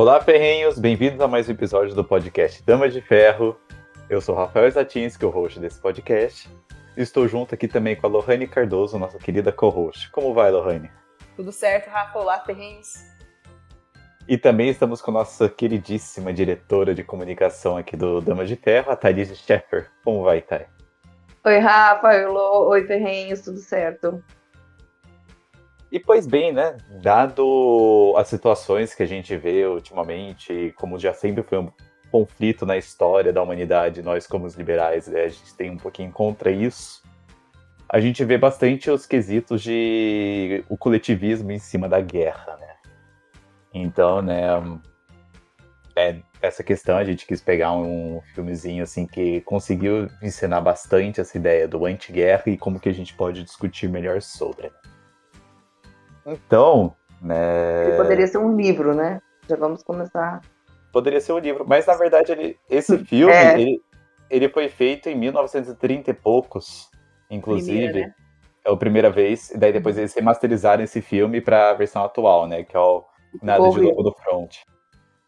Olá, ferrenhos! Bem-vindos a mais um episódio do podcast Dama de Ferro. Eu sou Rafael Zatinski, o host desse podcast. Estou junto aqui também com a Lohane Cardoso, nossa querida co-host. Como vai, Lohane? Tudo certo, Rafa? Olá, ferrenhos! E também estamos com a nossa queridíssima diretora de comunicação aqui do Dama de Ferro, a Thalys Sheffer. Como vai, Thay? Oi, Rafa, oi, Lô, oi, ferrenhos, tudo certo? E pois bem, né? Dado as situações que a gente vê ultimamente, como já sempre foi um conflito na história da humanidade, nós como os liberais, né, a gente tem um pouquinho contra isso. A gente vê bastante os quesitos de o coletivismo em cima da guerra, né? Então, né, é, essa questão a gente quis pegar um filmezinho assim que conseguiu ensinar bastante essa ideia do anti-guerra e como que a gente pode discutir melhor sobre. Né? Então, né... Ele poderia ser um livro, né? Já vamos começar. Poderia ser um livro, mas na verdade ele, esse é. filme é. ele, ele foi feito em 1930 e poucos, inclusive. Primeira, né? É a primeira vez, e daí depois eles remasterizaram esse filme para a versão atual, né? Que é o Nada de Lobo do Front.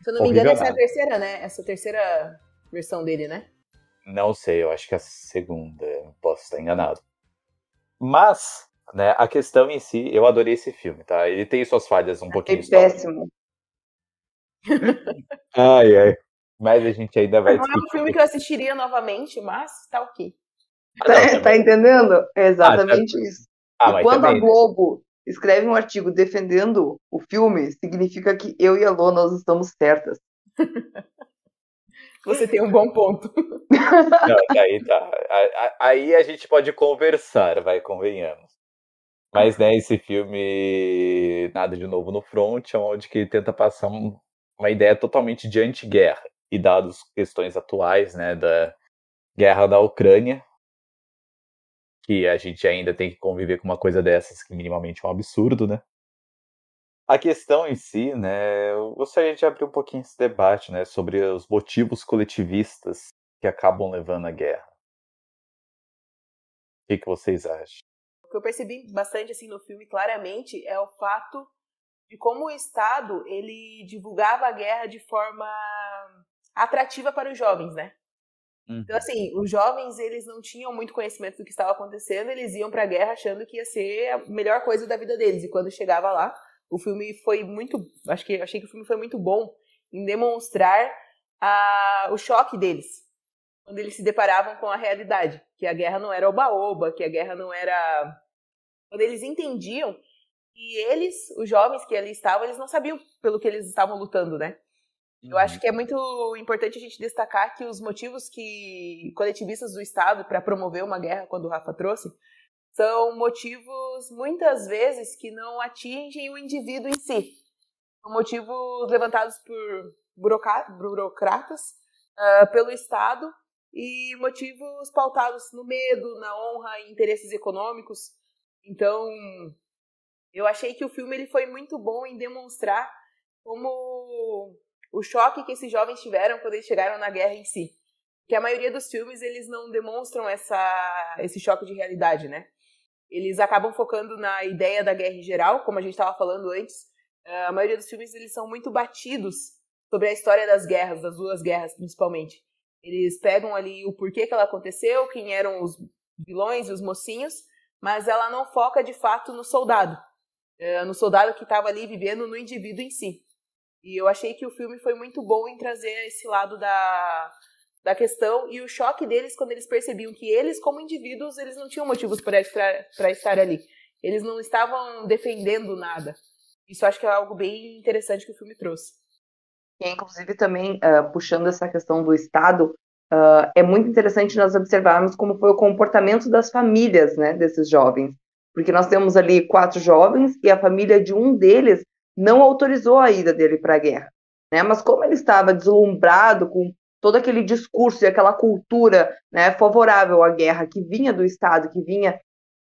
Se eu não me engano, essa é a terceira, né? Essa terceira versão dele, né? Não sei, eu acho que é a segunda, posso estar enganado. Mas né? A questão em si, eu adorei esse filme, tá? Ele tem suas falhas um é pouquinho. É péssimo. ai, ai. Mas a gente ainda vai. Não é um filme que eu assistiria novamente, mas tá ok. Ah, tá, não, é, tá, entendendo? É ah, tá. exatamente ah, isso. Ah, quando também, a né? Globo né? escreve um artigo defendendo o filme, significa que eu e a Lô, nós estamos certas. Você tem um bom ponto. Não, tá. Aí tá. a gente pode conversar, vai, convenhamos. Mas, né, esse filme Nada de Novo no Front é onde que tenta passar uma ideia totalmente de anti-guerra e dados questões atuais, né, da guerra da Ucrânia, que a gente ainda tem que conviver com uma coisa dessas que minimamente é um absurdo, né? A questão em si, né, eu gostaria de abrir um pouquinho esse debate, né, sobre os motivos coletivistas que acabam levando à guerra. O que, que vocês acham? que eu percebi bastante assim no filme claramente é o fato de como o Estado ele divulgava a guerra de forma atrativa para os jovens, né? Uhum. Então assim, os jovens eles não tinham muito conhecimento do que estava acontecendo, eles iam para a guerra achando que ia ser a melhor coisa da vida deles e quando chegava lá, o filme foi muito, acho que achei que o filme foi muito bom em demonstrar a, o choque deles, quando eles se deparavam com a realidade, que a guerra não era oba-oba, que a guerra não era. Quando eles entendiam que eles, os jovens que ali estavam, eles não sabiam pelo que eles estavam lutando, né? Eu acho uhum. que é muito importante a gente destacar que os motivos que coletivistas do Estado para promover uma guerra, quando o Rafa trouxe, são motivos muitas vezes que não atingem o indivíduo em si. São motivos levantados por burocratas, uh, pelo Estado, e motivos pautados no medo, na honra e interesses econômicos. Então, eu achei que o filme ele foi muito bom em demonstrar como o choque que esses jovens tiveram quando eles chegaram na guerra em si. Que a maioria dos filmes eles não demonstram essa, esse choque de realidade, né? Eles acabam focando na ideia da guerra em geral, como a gente estava falando antes. Ah, a maioria dos filmes eles são muito batidos sobre a história das guerras, das duas guerras principalmente. Eles pegam ali o porquê que ela aconteceu, quem eram os vilões e os mocinhos, mas ela não foca de fato no soldado, é, no soldado que estava ali vivendo, no indivíduo em si. E eu achei que o filme foi muito bom em trazer esse lado da, da questão e o choque deles quando eles percebiam que eles, como indivíduos, eles não tinham motivos para estar, estar ali. Eles não estavam defendendo nada. Isso acho que é algo bem interessante que o filme trouxe inclusive também uh, puxando essa questão do Estado, uh, é muito interessante nós observarmos como foi o comportamento das famílias né, desses jovens. Porque nós temos ali quatro jovens e a família de um deles não autorizou a ida dele para a guerra. Né? Mas como ele estava deslumbrado com todo aquele discurso e aquela cultura né, favorável à guerra que vinha do Estado, que vinha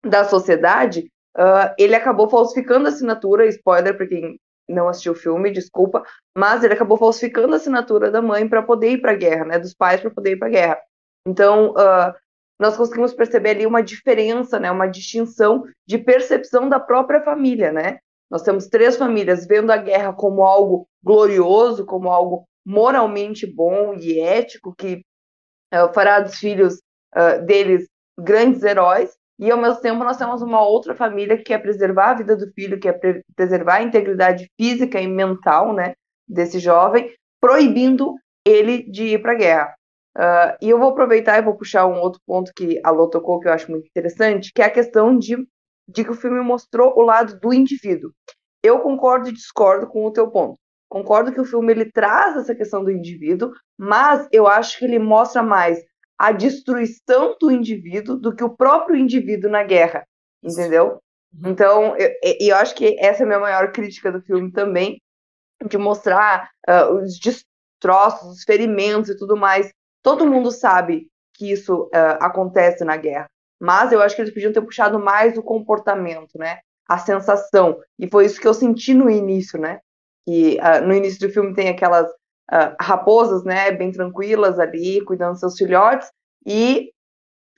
da sociedade, uh, ele acabou falsificando a assinatura, spoiler para quem não assistiu o filme, desculpa, mas ele acabou falsificando a assinatura da mãe para poder ir para a guerra, né, dos pais para poder ir para a guerra. Então, uh, nós conseguimos perceber ali uma diferença, né, uma distinção de percepção da própria família, né? Nós temos três famílias vendo a guerra como algo glorioso, como algo moralmente bom e ético que uh, fará dos filhos uh, deles grandes heróis, e ao mesmo tempo nós temos uma outra família que quer é preservar a vida do filho, que quer é preservar a integridade física e mental, né, desse jovem, proibindo ele de ir para a guerra. Uh, e eu vou aproveitar e vou puxar um outro ponto que a Lô tocou, que eu acho muito interessante, que é a questão de, de que o filme mostrou o lado do indivíduo. Eu concordo e discordo com o teu ponto. Concordo que o filme ele traz essa questão do indivíduo, mas eu acho que ele mostra mais a destruição do indivíduo do que o próprio indivíduo na guerra, entendeu? Uhum. Então, eu, eu acho que essa é a minha maior crítica do filme também, de mostrar uh, os destroços, os ferimentos e tudo mais. Todo mundo sabe que isso uh, acontece na guerra, mas eu acho que eles podiam ter puxado mais o comportamento, né? A sensação. E foi isso que eu senti no início, né? Que uh, no início do filme tem aquelas uh, raposas, né, bem tranquilas ali, cuidando dos seus filhotes, e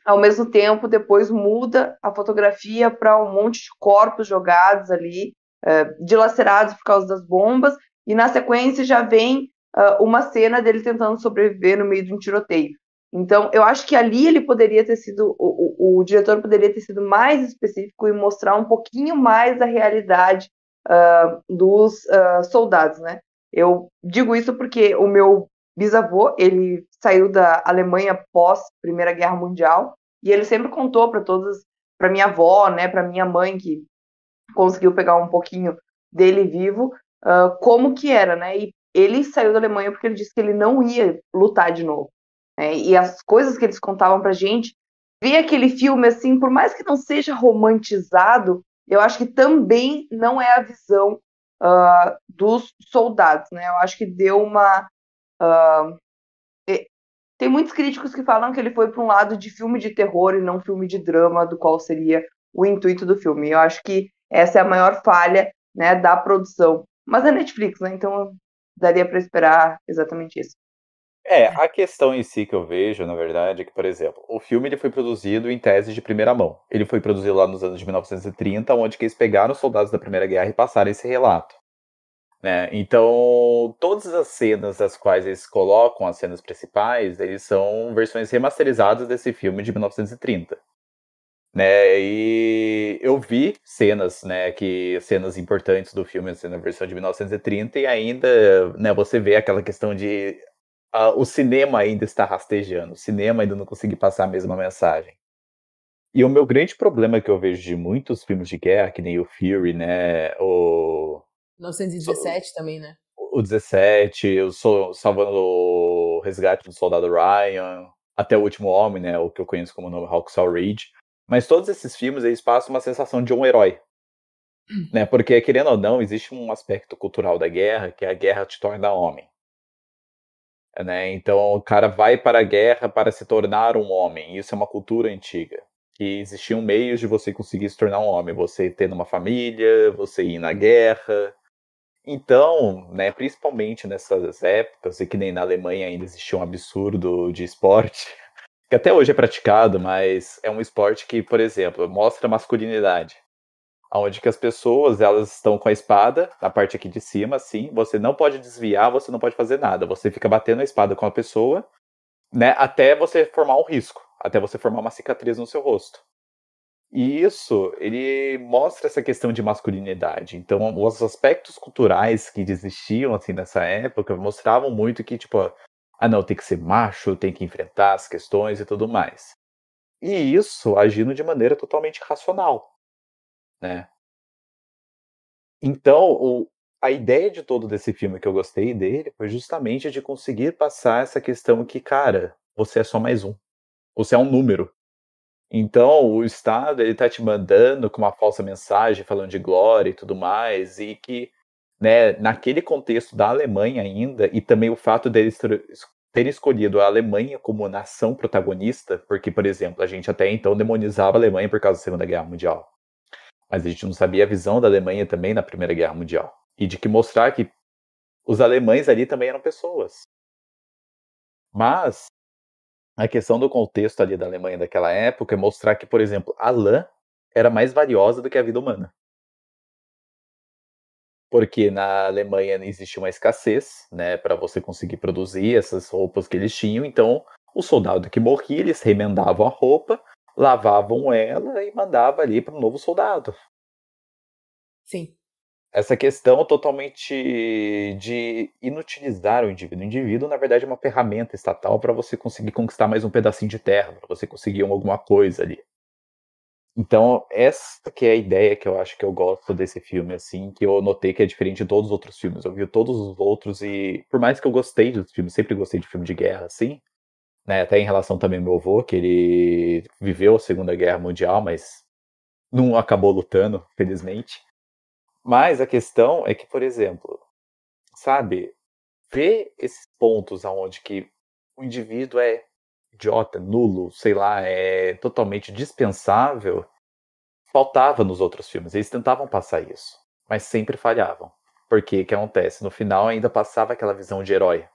ao mesmo tempo depois muda a fotografia para um monte de corpos jogados ali, uh, dilacerados por causa das bombas, e na sequência já vem uh, uma cena dele tentando sobreviver no meio de um tiroteio. Então, eu acho que ali ele poderia ter sido, o, o, o diretor poderia ter sido mais específico e mostrar um pouquinho mais a realidade uh, dos soldados, né? Eu digo isso porque o meu bisavô, ele saiu da Alemanha pós Primeira Guerra Mundial e ele sempre contou para todas, para minha avó, né, para minha mãe que conseguiu pegar um pouquinho dele vivo, uh, como que era, né? E ele saiu da Alemanha porque ele disse que ele não ia lutar de novo. Né? E as coisas que eles contavam pra gente, ver aquele filme assim, por mais que não seja romantizado, eu acho que também não é a visão uh, dos soldados, né? Eu acho que deu uma. Uh, tem muitos críticos que falam que ele foi para um lado de filme de terror e não filme de drama, do qual seria o intuito do filme. Eu acho que essa é a maior falha né, da produção. Mas é Netflix, né? Então daria para esperar exatamente isso. É, a questão em si que eu vejo, na verdade, é que, por exemplo, o filme ele foi produzido em tese de primeira mão. Ele foi produzido lá nos anos de 1930, onde eles pegaram os soldados da Primeira Guerra e passaram esse relato. Né? Então, todas as cenas das quais eles colocam as cenas principais, eles são versões remasterizadas desse filme de 1930. Né? E eu vi cenas, né, que cenas importantes do filme assim, na versão de 1930 e ainda, né, você vê aquela questão de uh, o cinema ainda está rastejando, o cinema ainda não conseguiu passar a mesma mensagem. E o meu grande problema que eu vejo de muitos filmes de guerra, que nem o Fury, né, o... 917 o, também, né? O 17, eu sou salvando o resgate do soldado Ryan, até o último homem, né, o que eu conheço como nome Hawksaw Ridge. Mas todos esses filmes eles passam uma sensação de um herói. Hum. Né? Porque, querendo ou não, existe um aspecto cultural da guerra que é a guerra te torna homem. Né? Então o cara vai para a guerra para se tornar um homem. Isso é uma cultura antiga. Que existiam meios de você conseguir se tornar um homem, você tendo uma família, você ir na guerra. Então, né, principalmente nessas épocas, e que nem na Alemanha ainda existia um absurdo de esporte, que até hoje é praticado, mas é um esporte que, por exemplo, mostra masculinidade onde que as pessoas elas estão com a espada na parte aqui de cima, assim. Você não pode desviar, você não pode fazer nada. Você fica batendo a espada com a pessoa, né? Até você formar um risco, até você formar uma cicatriz no seu rosto. E isso, ele mostra essa questão de masculinidade. Então, os aspectos culturais que existiam assim nessa época mostravam muito que tipo, ah não, tem que ser macho, tem que enfrentar as questões e tudo mais. E isso agindo de maneira totalmente racional, né? Então, o, a ideia de todo desse filme que eu gostei dele foi justamente de conseguir passar essa questão que, cara, você é só mais um. Você é um número. Então, o Estado, ele tá te mandando com uma falsa mensagem, falando de glória e tudo mais, e que, né, naquele contexto da Alemanha ainda, e também o fato deles ter escolhido a Alemanha como nação protagonista, porque, por exemplo, a gente até então demonizava a Alemanha por causa da Segunda Guerra Mundial. Mas a gente não sabia a visão da Alemanha também na Primeira Guerra Mundial. E de que mostrar que os alemães ali também eram pessoas. Mas a questão do contexto ali da Alemanha daquela época é mostrar que, por exemplo, a lã era mais valiosa do que a vida humana. Porque na Alemanha existia uma escassez, né, para você conseguir produzir essas roupas que eles tinham, então o soldado que morria, eles remendavam a roupa, lavavam ela e mandava ali para um novo soldado. Sim. Essa questão totalmente de inutilizar o indivíduo. O indivíduo, na verdade, é uma ferramenta estatal para você conseguir conquistar mais um pedacinho de terra, para você conseguir alguma coisa ali. Então, essa que é a ideia que eu acho que eu gosto desse filme, assim, que eu notei que é diferente de todos os outros filmes. Eu vi todos os outros e, por mais que eu gostei dos filmes, sempre gostei de filme de guerra, assim, né, até em relação também ao meu avô, que ele viveu a Segunda Guerra Mundial, mas não acabou lutando, felizmente. Mas a questão é que, por exemplo, sabe, ver esses pontos aonde que o indivíduo é idiota, nulo, sei lá, é totalmente dispensável, faltava nos outros filmes. Eles tentavam passar isso, mas sempre falhavam. Porque o que acontece? No final ainda passava aquela visão de herói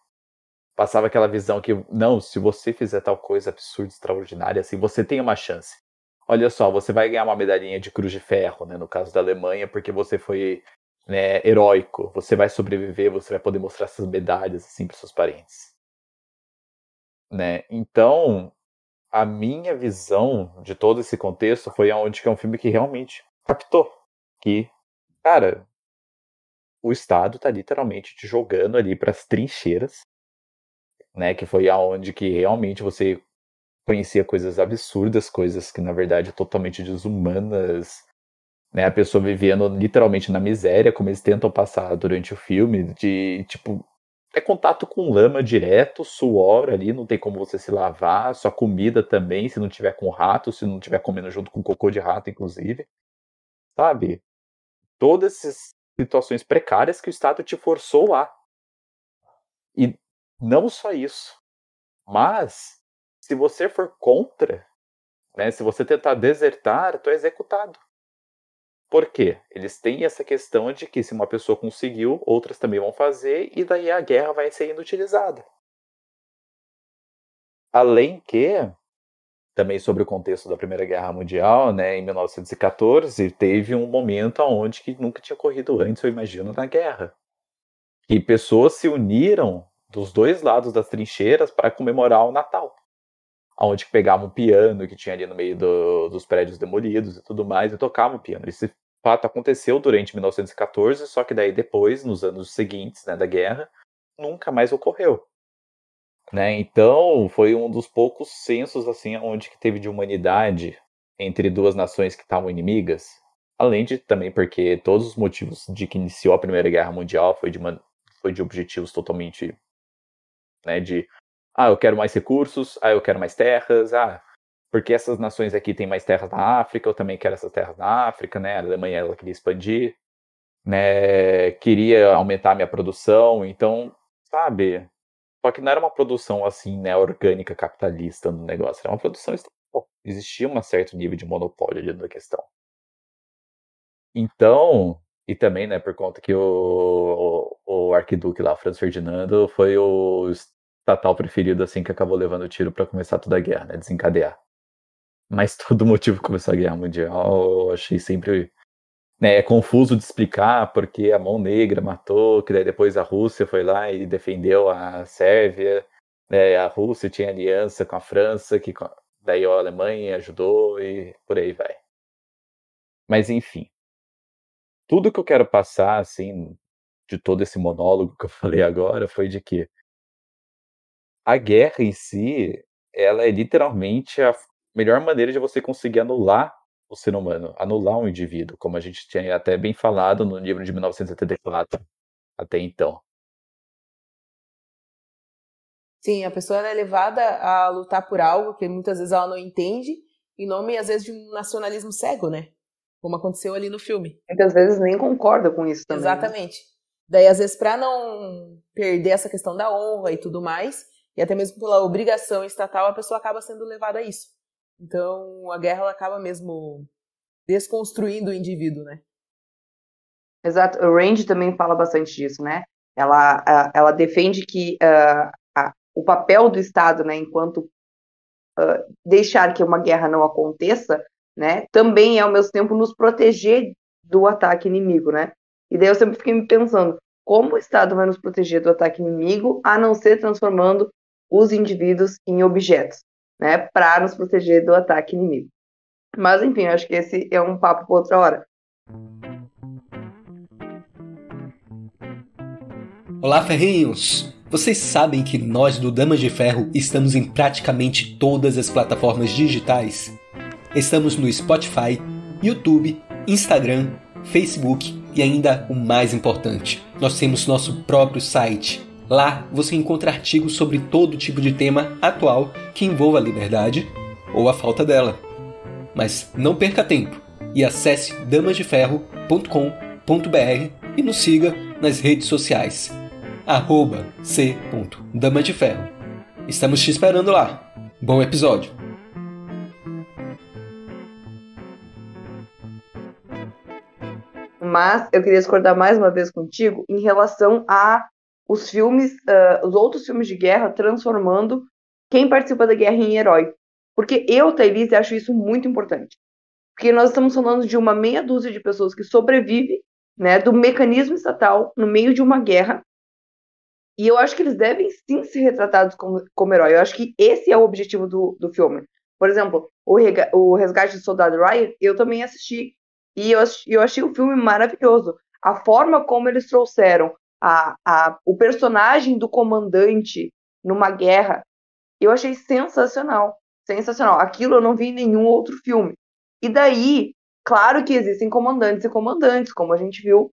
passava aquela visão que, não, se você fizer tal coisa absurda, extraordinária, assim, você tem uma chance. Olha só, você vai ganhar uma medalhinha de cruz de ferro, né, no caso da Alemanha, porque você foi né, heróico, você vai sobreviver, você vai poder mostrar essas medalhas assim para seus parentes. Né? Então, a minha visão de todo esse contexto foi aonde que é um filme que realmente captou que, cara, o Estado tá literalmente te jogando ali para as trincheiras né? Que foi aonde que realmente você conhecia coisas absurdas, coisas que na verdade totalmente desumanas, né? A pessoa vivendo literalmente na miséria, como eles tentam passar durante o filme, de tipo é contato com lama direto, suor ali, não tem como você se lavar, sua comida também, se não tiver com rato, se não tiver comendo junto com cocô de rato, inclusive. Sabe? Todas essas situações precárias que o Estado te forçou a E não só isso, mas se você for contra, né, se você tentar desertar, tu é executado. Por quê? Eles têm essa questão de que se uma pessoa conseguiu, outras também vão fazer, e daí a guerra vai ser inutilizada. Além que, também sobre o contexto da Primeira Guerra Mundial, né, em 1914, teve um momento onde que nunca tinha ocorrido antes, eu imagino, na guerra. Que pessoas se uniram dos dois lados das trincheiras para comemorar o Natal. Onde pegavam um piano que tinha ali no meio do, dos prédios demolidos e tudo mais, e tocavam o piano. Esse fato aconteceu durante 1914, só que daí depois, nos anos seguintes né, da guerra, nunca mais ocorreu. Né? Então, foi um dos poucos censos assim onde que teve de humanidade entre duas nações que estavam inimigas. Além de também porque todos os motivos de que iniciou a Primeira Guerra Mundial foi de, uma, foi de objetivos totalmente né? De ah, eu quero mais recursos, ah, eu quero mais terras, ah, porque essas nações aqui têm mais terras na África, eu também quero essas terras na África, né? A Alemanha ela queria expandir, né? Queria aumentar a minha produção, então, sabe? Só que não era uma produção assim, né, orgânica capitalista no negócio, era uma produção estatal. existia um certo nível de monopólio ali da questão. Então, e também, né, por conta que o, o, o arquiduque lá, o Franz Ferdinando, foi o estatal preferido assim que acabou levando o tiro para começar toda a guerra, né, desencadear. Mas todo motivo começou a guerra mundial, eu achei sempre né, é confuso de explicar porque a mão negra matou, que daí depois a Rússia foi lá e defendeu a Sérvia, né, a Rússia tinha aliança com a França, que daí a Alemanha ajudou e por aí vai. Mas enfim, tudo que eu quero passar, assim, de todo esse monólogo que eu falei agora, foi de que a guerra em si, ela é literalmente a melhor maneira de você conseguir anular o ser humano, anular um indivíduo, como a gente tinha até bem falado no livro de 1974 até então. Sim, a pessoa é levada a lutar por algo que muitas vezes ela não entende, em nome, às vezes, de um nacionalismo cego, né? como aconteceu ali no filme. Muitas vezes nem concorda com isso também. Né? Exatamente. Né? Daí, às vezes, para não perder essa questão da honra e tudo mais, e até mesmo pela obrigação estatal, a pessoa acaba sendo levada a isso. Então, a guerra ela acaba mesmo desconstruindo o indivíduo, né? Exato. O Range também fala bastante disso, né? Ela, ela defende que uh, a, o papel do Estado, né, enquanto uh, deixar que uma guerra não aconteça, né? Também é ao mesmo tempo nos proteger do ataque inimigo, né? E daí eu sempre fiquei me pensando, como o Estado vai nos proteger do ataque inimigo, a não ser transformando os indivíduos em objetos, né? Para nos proteger do ataque inimigo. Mas enfim, acho que esse é um papo para outra hora. Olá, ferrinhos! Vocês sabem que nós do Damas de Ferro estamos em praticamente todas as plataformas digitais? Estamos no Spotify, YouTube, Instagram, Facebook e ainda o mais importante, nós temos nosso próprio site. Lá você encontra artigos sobre todo tipo de tema atual que envolva a liberdade ou a falta dela. Mas não perca tempo e acesse damasdeferro.com.br e nos siga nas redes sociais. Arroba c. Dama de Ferro. Estamos te esperando lá. Bom episódio! Mas eu queria discordar mais uma vez contigo em relação a os filmes, uh, os outros filmes de guerra transformando quem participa da guerra em herói. Porque eu, Thaís, acho isso muito importante. Porque nós estamos falando de uma meia dúzia de pessoas que sobrevive né, do mecanismo estatal no meio de uma guerra. E eu acho que eles devem sim ser retratados como, como herói. Eu acho que esse é o objetivo do, do filme. Por exemplo, o, Rega o Resgate do Soldado Ryan, eu também assisti e eu, eu achei o filme maravilhoso. A forma como eles trouxeram a, a, o personagem do comandante numa guerra, eu achei sensacional. Sensacional. Aquilo eu não vi em nenhum outro filme. E daí, claro que existem comandantes e comandantes, como a gente viu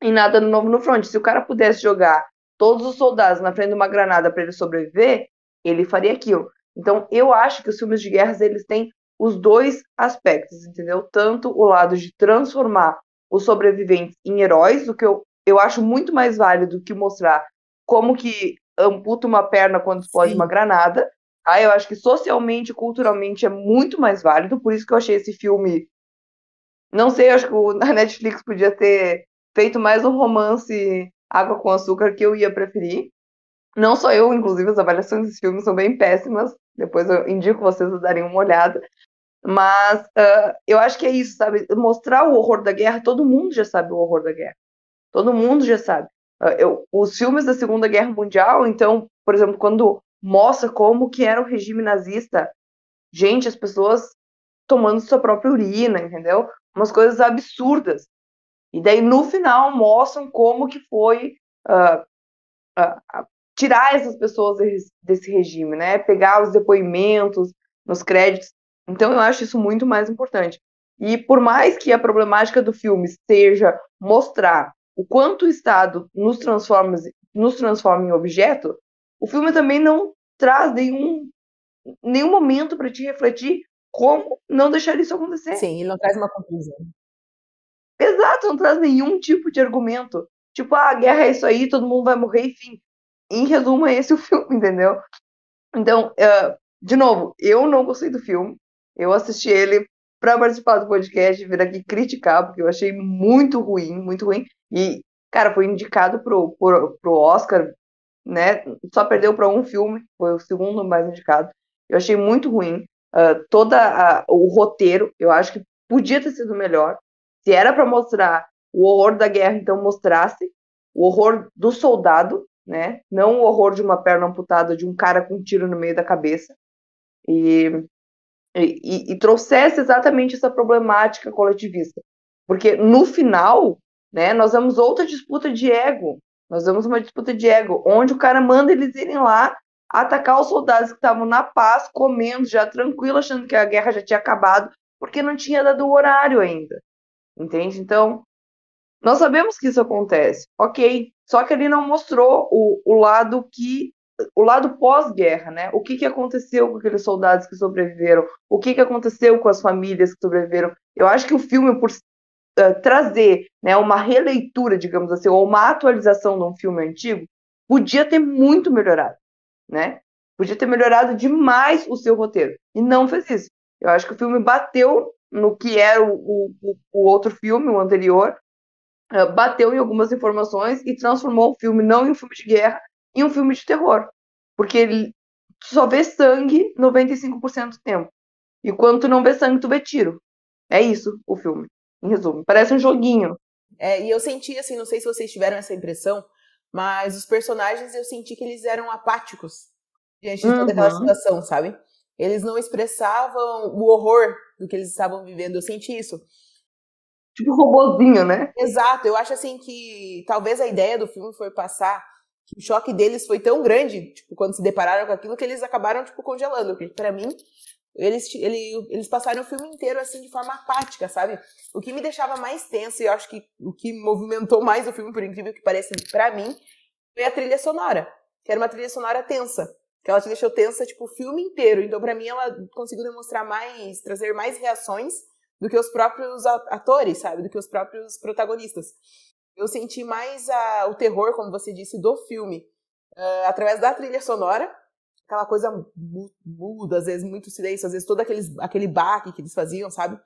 em Nada no Novo no Front. Se o cara pudesse jogar todos os soldados na frente de uma granada para ele sobreviver, ele faria aquilo. Então, eu acho que os filmes de guerras eles têm os dois aspectos, entendeu? Tanto o lado de transformar os sobreviventes em heróis, o que eu, eu acho muito mais válido do que mostrar como que amputa uma perna quando explode Sim. uma granada. Aí tá? Eu acho que socialmente, culturalmente é muito mais válido, por isso que eu achei esse filme. Não sei, acho que na Netflix podia ter feito mais um romance Água com Açúcar que eu ia preferir. Não só eu, inclusive, as avaliações dos filmes são bem péssimas. Depois eu indico vocês a darem uma olhada. Mas uh, eu acho que é isso, sabe? Mostrar o horror da guerra, todo mundo já sabe o horror da guerra. Todo mundo já sabe. Uh, eu, os filmes da Segunda Guerra Mundial, então, por exemplo, quando mostra como que era o regime nazista, gente, as pessoas tomando sua própria urina, entendeu? Umas coisas absurdas. E daí, no final, mostram como que foi uh, tirar essas pessoas desse regime, né? Pegar os depoimentos nos créditos. Então eu acho isso muito mais importante. E por mais que a problemática do filme seja mostrar o quanto o Estado nos transforma, nos transforma em objeto, o filme também não traz nenhum, nenhum momento para te refletir como não deixar isso acontecer. Sim, ele não traz uma conclusão. Exato, não traz nenhum tipo de argumento. Tipo, ah, a guerra é isso aí, todo mundo vai morrer, enfim. Em resumo, é esse o filme, entendeu? Então, uh, de novo, eu não gostei do filme. Eu assisti ele para participar do podcast, vir aqui criticar, porque eu achei muito ruim, muito ruim. E, cara, foi indicado pro, pro, pro Oscar, né? Só perdeu para um filme, foi o segundo mais indicado. Eu achei muito ruim. Uh, toda a, o roteiro, eu acho que podia ter sido melhor. Se era para mostrar o horror da guerra, então mostrasse o horror do soldado, né? Não o horror de uma perna amputada de um cara com um tiro no meio da cabeça. E e, e, trouxesse exatamente essa problemática coletivista. Porque no final, né, nós vamos outra disputa de ego. Nós vamos uma disputa de ego, onde o cara manda eles irem lá atacar os soldados que estavam na paz, comendo já tranquilo, achando que a guerra já tinha acabado, porque não tinha dado o horário ainda. Entende? Então, nós sabemos que isso acontece. Ok. Só que ele não mostrou o, o lado que o lado pós-guerra, né? O que, que aconteceu com aqueles soldados que sobreviveram? O que, que aconteceu com as famílias que sobreviveram? Eu acho que o filme, por uh, trazer né, uma releitura, digamos assim, ou uma atualização de um filme antigo, podia ter muito melhorado, né? Podia ter melhorado demais o seu roteiro. E não fez isso. Eu acho que o filme bateu no que era o, o, o outro filme, o anterior, uh, bateu em algumas informações e transformou o filme não em um filme de guerra, em um filme de terror. Porque ele só vê sangue 95% do tempo. E quando tu não vê sangue, tu vê tiro. É isso o filme, em resumo. Parece um joguinho. É, e eu senti, assim, não sei se vocês tiveram essa impressão, mas os personagens eu senti que eles eram apáticos diante de toda uhum. aquela situação, sabe? Eles não expressavam o horror do que eles estavam vivendo, eu senti isso. Tipo um robozinho, né? Exato, eu acho assim que talvez a ideia do filme foi passar o choque deles foi tão grande, tipo, quando se depararam com aquilo, que eles acabaram, tipo, congelando. Porque, pra mim, eles, ele, eles passaram o filme inteiro, assim, de forma apática, sabe? O que me deixava mais tenso, e eu acho que o que movimentou mais o filme, por incrível que pareça, pra mim, foi a trilha sonora. Que era uma trilha sonora tensa. Que ela te deixou tensa, tipo, o filme inteiro. Então, pra mim, ela conseguiu demonstrar mais, trazer mais reações do que os próprios atores, sabe? Do que os próprios protagonistas eu senti mais a, o terror, como você disse, do filme, uh, através da trilha sonora, aquela coisa muda, às vezes muito silêncio, às vezes todo aqueles, aquele baque que eles faziam, sabe?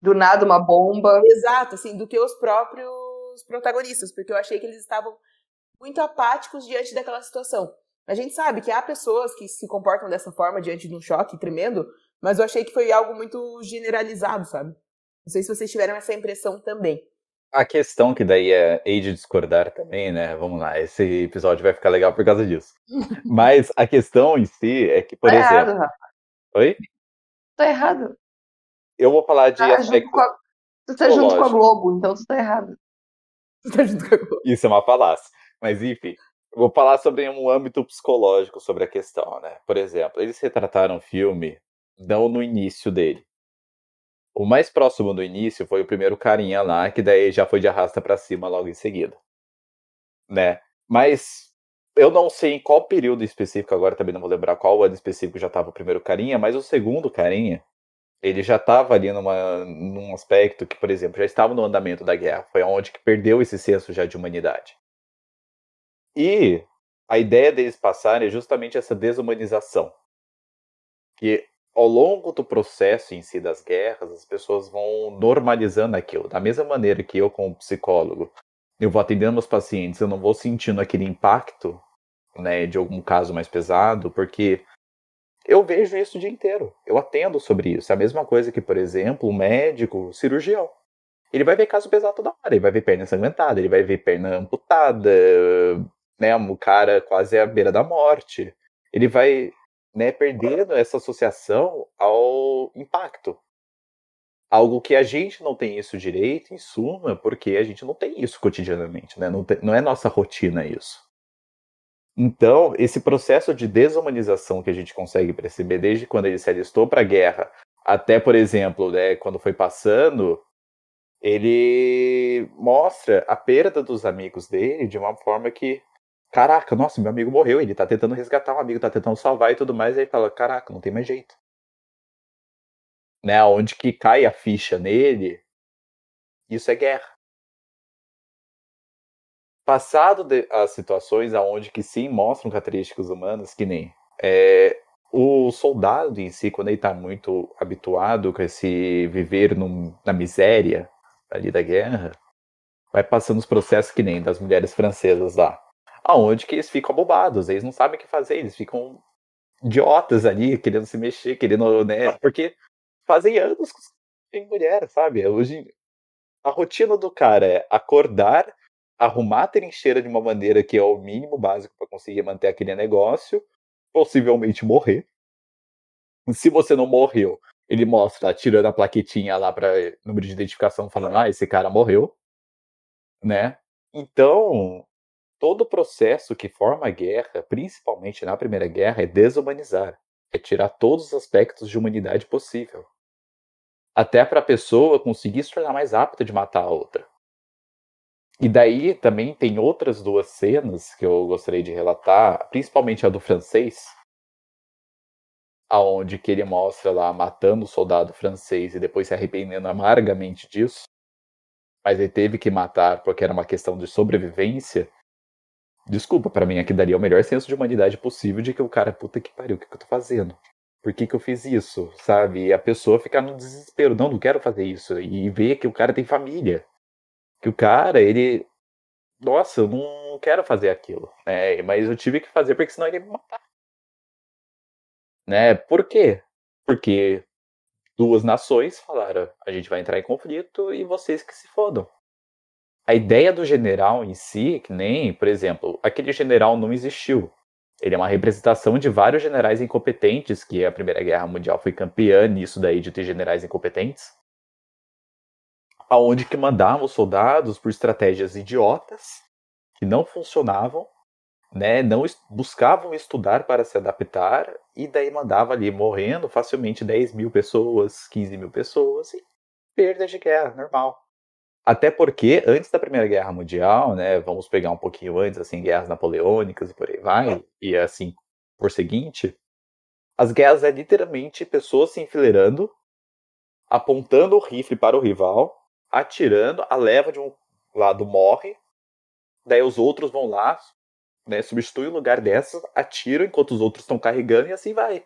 Do nada uma bomba. Exato, assim, do que os próprios protagonistas, porque eu achei que eles estavam muito apáticos diante daquela situação. A gente sabe que há pessoas que se comportam dessa forma diante de um choque tremendo, mas eu achei que foi algo muito generalizado, sabe? Não sei se vocês tiveram essa impressão também. A questão que daí é hei de discordar também, né? Vamos lá, esse episódio vai ficar legal por causa disso. Mas a questão em si é que, por Tô tá exemplo. Errado, rapaz. Oi? tá errado. Eu vou falar de tá aspecto. A... Tu tá junto com a Globo, então tu tá errado. Tu tá junto com a Globo. Isso é uma falácia. Mas enfim, vou falar sobre um âmbito psicológico sobre a questão, né? Por exemplo, eles retrataram o filme não no início dele o mais próximo do início foi o primeiro carinha lá, que daí já foi de arrasta para cima logo em seguida. Né? Mas eu não sei em qual período específico, agora também não vou lembrar qual ano específico já tava o primeiro carinha, mas o segundo carinha, ele já tava ali numa, num aspecto que, por exemplo, já estava no andamento da guerra. Foi onde que perdeu esse senso já de humanidade. E a ideia deles passarem é justamente essa desumanização. Que ao longo do processo em si das guerras, as pessoas vão normalizando aquilo. Da mesma maneira que eu, como psicólogo, eu vou atendendo meus pacientes, eu não vou sentindo aquele impacto né, de algum caso mais pesado, porque eu vejo isso o dia inteiro. Eu atendo sobre isso. É a mesma coisa que, por exemplo, um médico, cirurgião. Ele vai ver caso pesado toda hora. Ele vai ver perna ensanguentada, ele vai ver perna amputada, né, um cara quase à beira da morte. Ele vai né, perdendo essa associação ao impacto. Algo que a gente não tem isso direito, em suma, porque a gente não tem isso cotidianamente, né? não, tem, não é nossa rotina isso. Então, esse processo de desumanização que a gente consegue perceber desde quando ele se alistou para a guerra, até, por exemplo, né, quando foi passando, ele mostra a perda dos amigos dele de uma forma que caraca, nossa, meu amigo morreu, ele tá tentando resgatar um amigo, tá tentando salvar e tudo mais, e aí fala, caraca, não tem mais jeito. Né, onde que cai a ficha nele, isso é guerra. Passado de, as situações aonde que sim mostram características humanas, que nem é, o soldado em si, quando ele está muito habituado com esse viver num, na miséria ali da guerra, vai passando os processos que nem das mulheres francesas lá aonde que eles ficam abobados, eles não sabem o que fazer, eles ficam idiotas ali, querendo se mexer, querendo, né? Porque fazem anos que tem mulher, sabe? Hoje a rotina do cara é acordar, arrumar a trincheira de uma maneira que é o mínimo básico para conseguir manter aquele negócio, possivelmente morrer. Se você não morreu, ele mostra tirando a plaquetinha lá para número de identificação falando: "Ah, esse cara morreu", né? Então, Todo o processo que forma a guerra, principalmente na Primeira Guerra, é desumanizar, é tirar todos os aspectos de humanidade possível. Até para a pessoa conseguir se tornar mais apta de matar a outra. E daí também tem outras duas cenas que eu gostaria de relatar, principalmente a do francês, aonde que ele mostra lá matando o soldado francês e depois se arrependendo amargamente disso. Mas ele teve que matar porque era uma questão de sobrevivência Desculpa, para mim aqui daria o melhor senso de humanidade possível de que o cara, puta que pariu, o que, que eu tô fazendo? Por que, que eu fiz isso? Sabe? E a pessoa ficar no desespero, não, não quero fazer isso. E ver que o cara tem família. Que o cara, ele. Nossa, eu não quero fazer aquilo. Né? Mas eu tive que fazer porque senão ele ia me matar. Né? Por quê? Porque duas nações falaram: a gente vai entrar em conflito e vocês que se fodam a ideia do general em si, que nem, por exemplo, aquele general não existiu. Ele é uma representação de vários generais incompetentes, que a Primeira Guerra Mundial foi campeã nisso daí de ter generais incompetentes. Aonde que mandavam os soldados por estratégias idiotas, que não funcionavam, né, não est buscavam estudar para se adaptar, e daí mandava ali morrendo facilmente 10 mil pessoas, 15 mil pessoas, e perda de guerra, normal. Até porque, antes da Primeira Guerra Mundial, né, vamos pegar um pouquinho antes, assim, guerras napoleônicas e por aí vai, é. e assim por seguinte, as guerras é literalmente pessoas se enfileirando, apontando o rifle para o rival, atirando, a leva de um lado morre, daí os outros vão lá, né, substituem o lugar dessas, atiram enquanto os outros estão carregando e assim vai.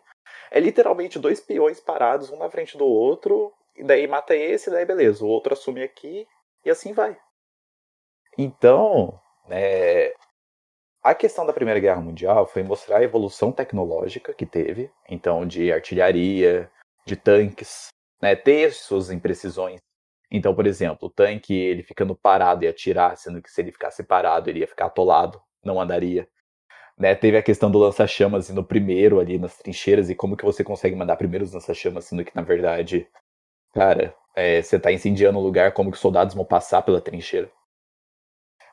É literalmente dois peões parados, um na frente do outro, e daí mata esse, daí beleza, o outro assume aqui, e assim vai. Então, é, a questão da Primeira Guerra Mundial foi mostrar a evolução tecnológica que teve, então de artilharia, de tanques, né, ter suas imprecisões. Então, por exemplo, o tanque ele ficando parado e atirar, sendo que se ele ficasse parado ele ia ficar atolado, não andaria. Né, teve a questão do lança-chamas indo primeiro ali nas trincheiras e como que você consegue mandar primeiro os lança-chamas, sendo que na verdade, cara, é, você está incendiando o lugar, como que os soldados vão passar pela trincheira.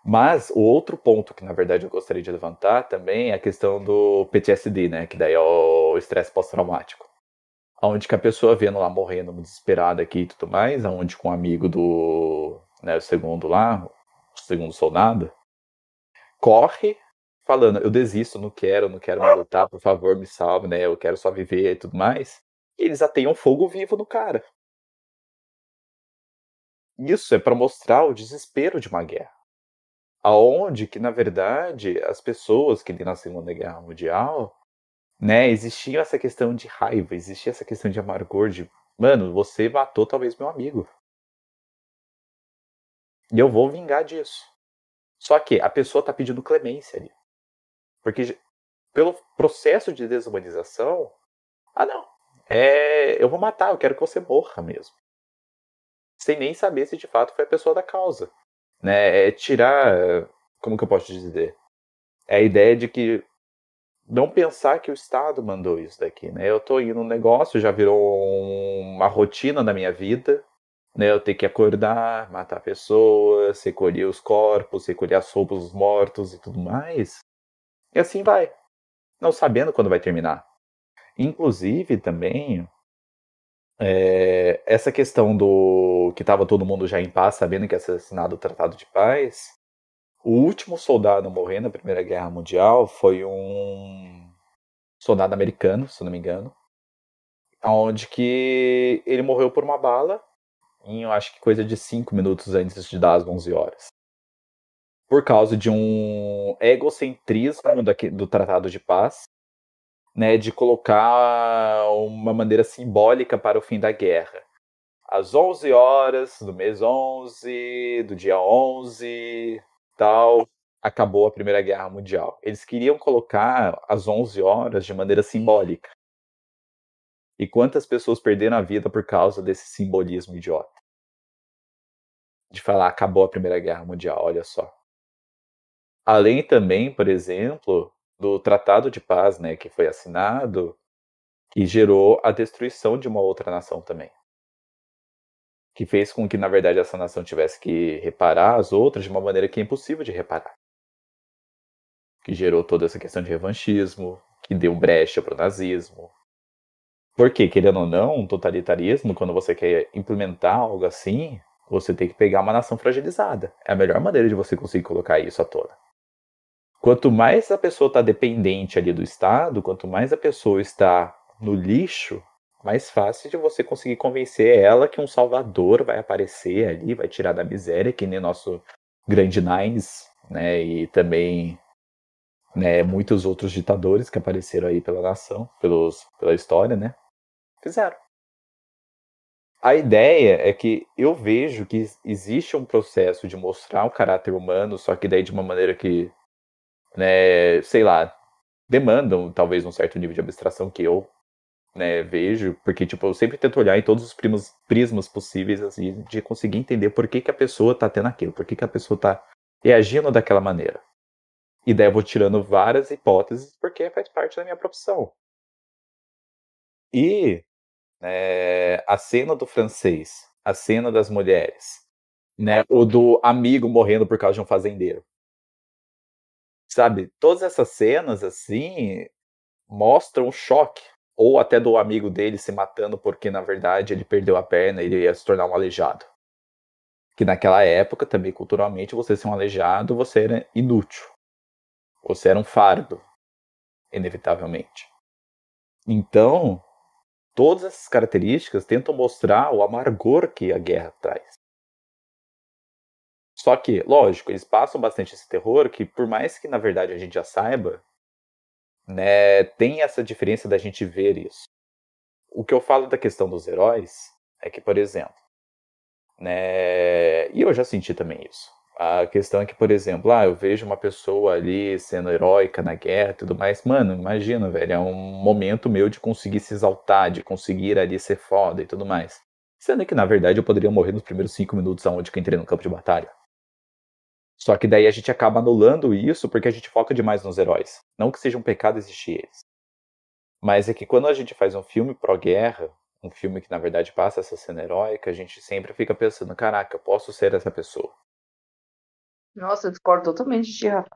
Mas o outro ponto que, na verdade, eu gostaria de levantar também é a questão do PTSD, né? Que daí é o estresse pós-traumático. Onde que a pessoa vendo lá morrendo desesperada aqui e tudo mais, aonde com um amigo do né, o segundo lá, o segundo soldado, corre falando, eu desisto, não quero, não quero me lutar, por favor, me salve, né? Eu quero só viver e tudo mais. E eles ateiam fogo vivo no cara. Isso é para mostrar o desespero de uma guerra. Aonde que, na verdade, as pessoas que na Segunda Guerra Mundial, né, existia essa questão de raiva, existia essa questão de amargor, de, mano, você matou talvez meu amigo. E eu vou vingar disso. Só que a pessoa tá pedindo clemência ali. Porque pelo processo de desumanização, ah não, é, eu vou matar, eu quero que você morra mesmo sem nem saber se de fato foi a pessoa da causa. Né? É tirar. Como que eu posso dizer? É a ideia de que não pensar que o Estado mandou isso daqui, né? Eu estou indo num negócio, já virou uma rotina da minha vida, né? Eu tenho que acordar, matar pessoas, recolher os corpos, recolher as roupas dos mortos e tudo mais. E assim vai, não sabendo quando vai terminar. Inclusive também, é, essa questão do que estava todo mundo já em paz, sabendo que assassinado o Tratado de Paz, o último soldado a morrer na Primeira Guerra Mundial foi um soldado americano, se não me engano, onde que ele morreu por uma bala em, eu acho que coisa de cinco minutos antes de dar as 11 horas. Por causa de um egocentrismo do Tratado de Paz, né, de colocar uma maneira simbólica para o fim da guerra. Às 11 horas do mês 11, do dia 11, tal, acabou a Primeira Guerra Mundial. Eles queriam colocar às 11 horas de maneira simbólica. E quantas pessoas perderam a vida por causa desse simbolismo idiota? De falar, acabou a Primeira Guerra Mundial, olha só. Além também, por exemplo, do Tratado de Paz, né, que foi assinado, e gerou a destruição de uma outra nação também. Que fez com que, na verdade, essa nação tivesse que reparar as outras de uma maneira que é impossível de reparar. Que gerou toda essa questão de revanchismo, que deu brecha para o nazismo. Porque, querendo ou não, um totalitarismo, quando você quer implementar algo assim, você tem que pegar uma nação fragilizada. É a melhor maneira de você conseguir colocar isso à tona. Quanto mais a pessoa está dependente ali do Estado, quanto mais a pessoa está no lixo, mais fácil de você conseguir convencer ela que um salvador vai aparecer ali, vai tirar da miséria, que nem nosso grande Nines, né? E também né, muitos outros ditadores que apareceram aí pela nação, pelos, pela história, né? Fizeram. A ideia é que eu vejo que existe um processo de mostrar o caráter humano, só que daí de uma maneira que né, sei lá, demandam talvez um certo nível de abstração que eu né, vejo, porque tipo, eu sempre tento olhar em todos os primos, prismas possíveis assim, de conseguir entender por que, que a pessoa está tendo aquilo, por que, que a pessoa está reagindo daquela maneira. E daí eu vou tirando várias hipóteses porque faz parte da minha profissão. E é, a cena do francês, a cena das mulheres, né, o do amigo morrendo por causa de um fazendeiro. Sabe? Todas essas cenas, assim, mostram o choque. Ou até do amigo dele se matando porque, na verdade, ele perdeu a perna e ele ia se tornar um aleijado. Que naquela época, também culturalmente, você ser um aleijado, você era inútil. Você era um fardo, inevitavelmente. Então, todas essas características tentam mostrar o amargor que a guerra traz. Só que, lógico, eles passam bastante esse terror que, por mais que na verdade a gente já saiba, né, tem essa diferença da gente ver isso. O que eu falo da questão dos heróis é que, por exemplo, né, e eu já senti também isso. A questão é que, por exemplo, ah, eu vejo uma pessoa ali sendo heróica na guerra e tudo mais. Mano, imagina, velho. É um momento meu de conseguir se exaltar, de conseguir ali ser foda e tudo mais. Sendo que, na verdade, eu poderia morrer nos primeiros cinco minutos aonde que eu entrei no campo de batalha. Só que daí a gente acaba anulando isso porque a gente foca demais nos heróis. Não que seja um pecado existir eles. Mas é que quando a gente faz um filme pró-guerra, um filme que na verdade passa essa cena heróica, a gente sempre fica pensando: caraca, eu posso ser essa pessoa. Nossa, eu discordo totalmente de Rafa.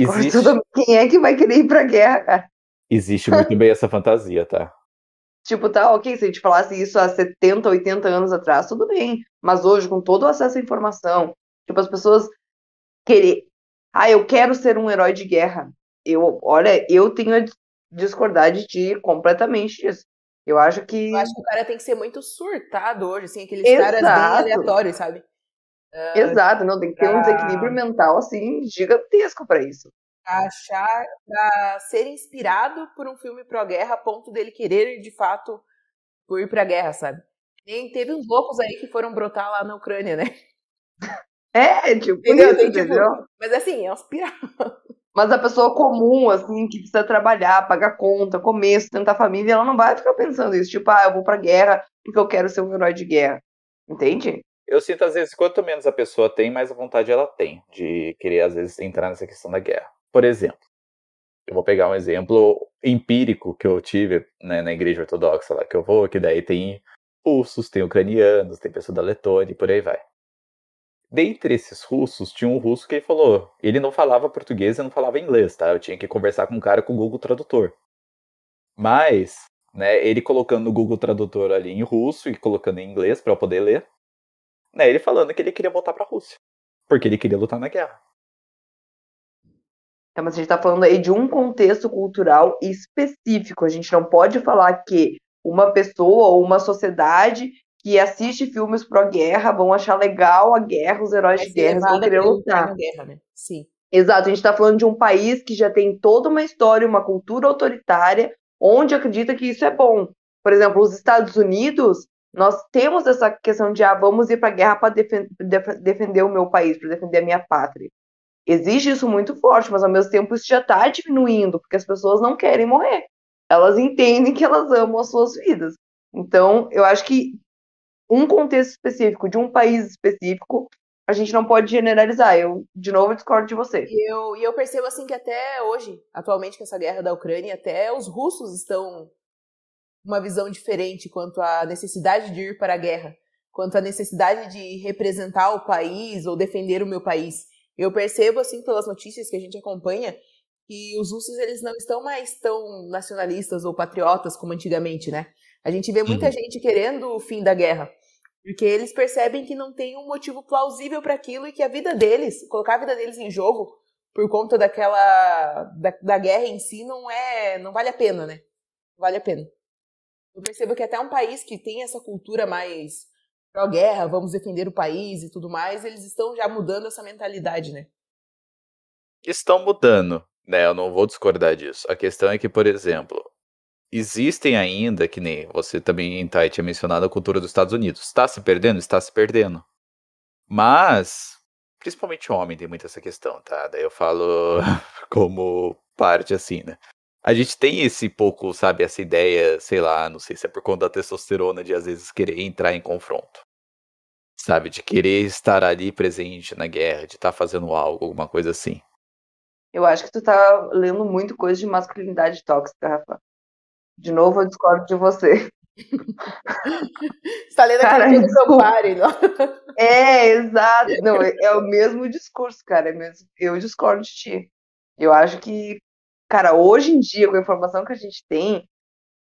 Existe... Quem é que vai querer ir pra guerra, cara? Existe muito bem essa fantasia, tá? Tipo, tá ok, se a gente falasse isso há 70, 80 anos atrás, tudo bem. Mas hoje, com todo o acesso à informação, tipo, as pessoas querer. Ah, eu quero ser um herói de guerra. Eu, olha, eu tenho a discordar de ti completamente disso. Eu acho que. Eu acho que o cara tem que ser muito surtado hoje, assim, aqueles Exato. caras bem aleatórios, sabe? Uh, Exato, não, tem que ter um desequilíbrio mental, assim, gigantesco para isso. Achar, pra ser inspirado por um filme pró-guerra a ponto dele querer, de fato, ir pra guerra, sabe? Nem teve uns loucos aí que foram brotar lá na Ucrânia, né? É, tipo, entendeu? Isso, tipo, entendeu? Tipo, mas assim, é aspirar. Mas a pessoa comum, assim, que precisa trabalhar, pagar conta, comer, sustentar a família, ela não vai ficar pensando isso. Tipo, ah, eu vou pra guerra porque eu quero ser um herói de guerra. Entende? Eu sinto, às vezes, quanto menos a pessoa tem, mais a vontade ela tem de querer, às vezes, entrar nessa questão da guerra. Por exemplo, eu vou pegar um exemplo empírico que eu tive né, na igreja ortodoxa lá que eu vou, que daí tem russos, tem ucranianos, tem pessoa da Letônia e por aí vai. Dentre esses russos, tinha um russo que ele falou: ele não falava português e não falava inglês, tá? Eu tinha que conversar com um cara com o Google Tradutor. Mas, né, ele colocando o Google Tradutor ali em russo e colocando em inglês para eu poder ler, né, ele falando que ele queria voltar para a Rússia, porque ele queria lutar na guerra. Então, mas a gente está falando aí de um contexto cultural específico. A gente não pode falar que uma pessoa ou uma sociedade que assiste filmes pró-guerra vão achar legal a guerra, os heróis de guerra vão querer lutar. Guerra, né? Sim. Exato, a gente está falando de um país que já tem toda uma história, uma cultura autoritária, onde acredita que isso é bom. Por exemplo, os Estados Unidos, nós temos essa questão de ah, vamos ir para a guerra para defen def defender o meu país, para defender a minha pátria. Existe isso muito forte, mas ao mesmo tempo isso já está diminuindo, porque as pessoas não querem morrer. Elas entendem que elas amam as suas vidas. Então, eu acho que um contexto específico, de um país específico, a gente não pode generalizar. Eu, de novo, discordo de você. E eu, e eu percebo, assim, que até hoje, atualmente com essa guerra da Ucrânia, até os russos estão uma visão diferente quanto à necessidade de ir para a guerra, quanto à necessidade de representar o país ou defender o meu país. Eu percebo, assim, pelas notícias que a gente acompanha, que os russos, eles não estão mais tão nacionalistas ou patriotas como antigamente, né? A gente vê muita uhum. gente querendo o fim da guerra, porque eles percebem que não tem um motivo plausível para aquilo e que a vida deles, colocar a vida deles em jogo por conta daquela da, da guerra em si não é, não vale a pena, né? Não vale a pena. Eu percebo que até um país que tem essa cultura mais pró-guerra, vamos defender o país e tudo mais, eles estão já mudando essa mentalidade, né? Estão mudando, né? Eu não vou discordar disso. A questão é que, por exemplo, existem ainda, que nem você também em tinha mencionado a cultura dos Estados Unidos. Está se perdendo? Está se perdendo. Mas, principalmente homem tem muito essa questão, tá? Daí eu falo como parte assim, né? A gente tem esse pouco, sabe, essa ideia, sei lá, não sei se é por conta da testosterona de às vezes querer entrar em confronto. Sabe, de querer estar ali presente na guerra, de estar tá fazendo algo, alguma coisa assim. Eu acho que tu tá lendo muito coisa de masculinidade tóxica, Rafa. De novo, eu discordo de você. está lendo cara, seu Campari, não? É, exato. Não, é o mesmo discurso, cara. É mesmo, eu discordo de ti. Eu acho que, cara, hoje em dia, com a informação que a gente tem,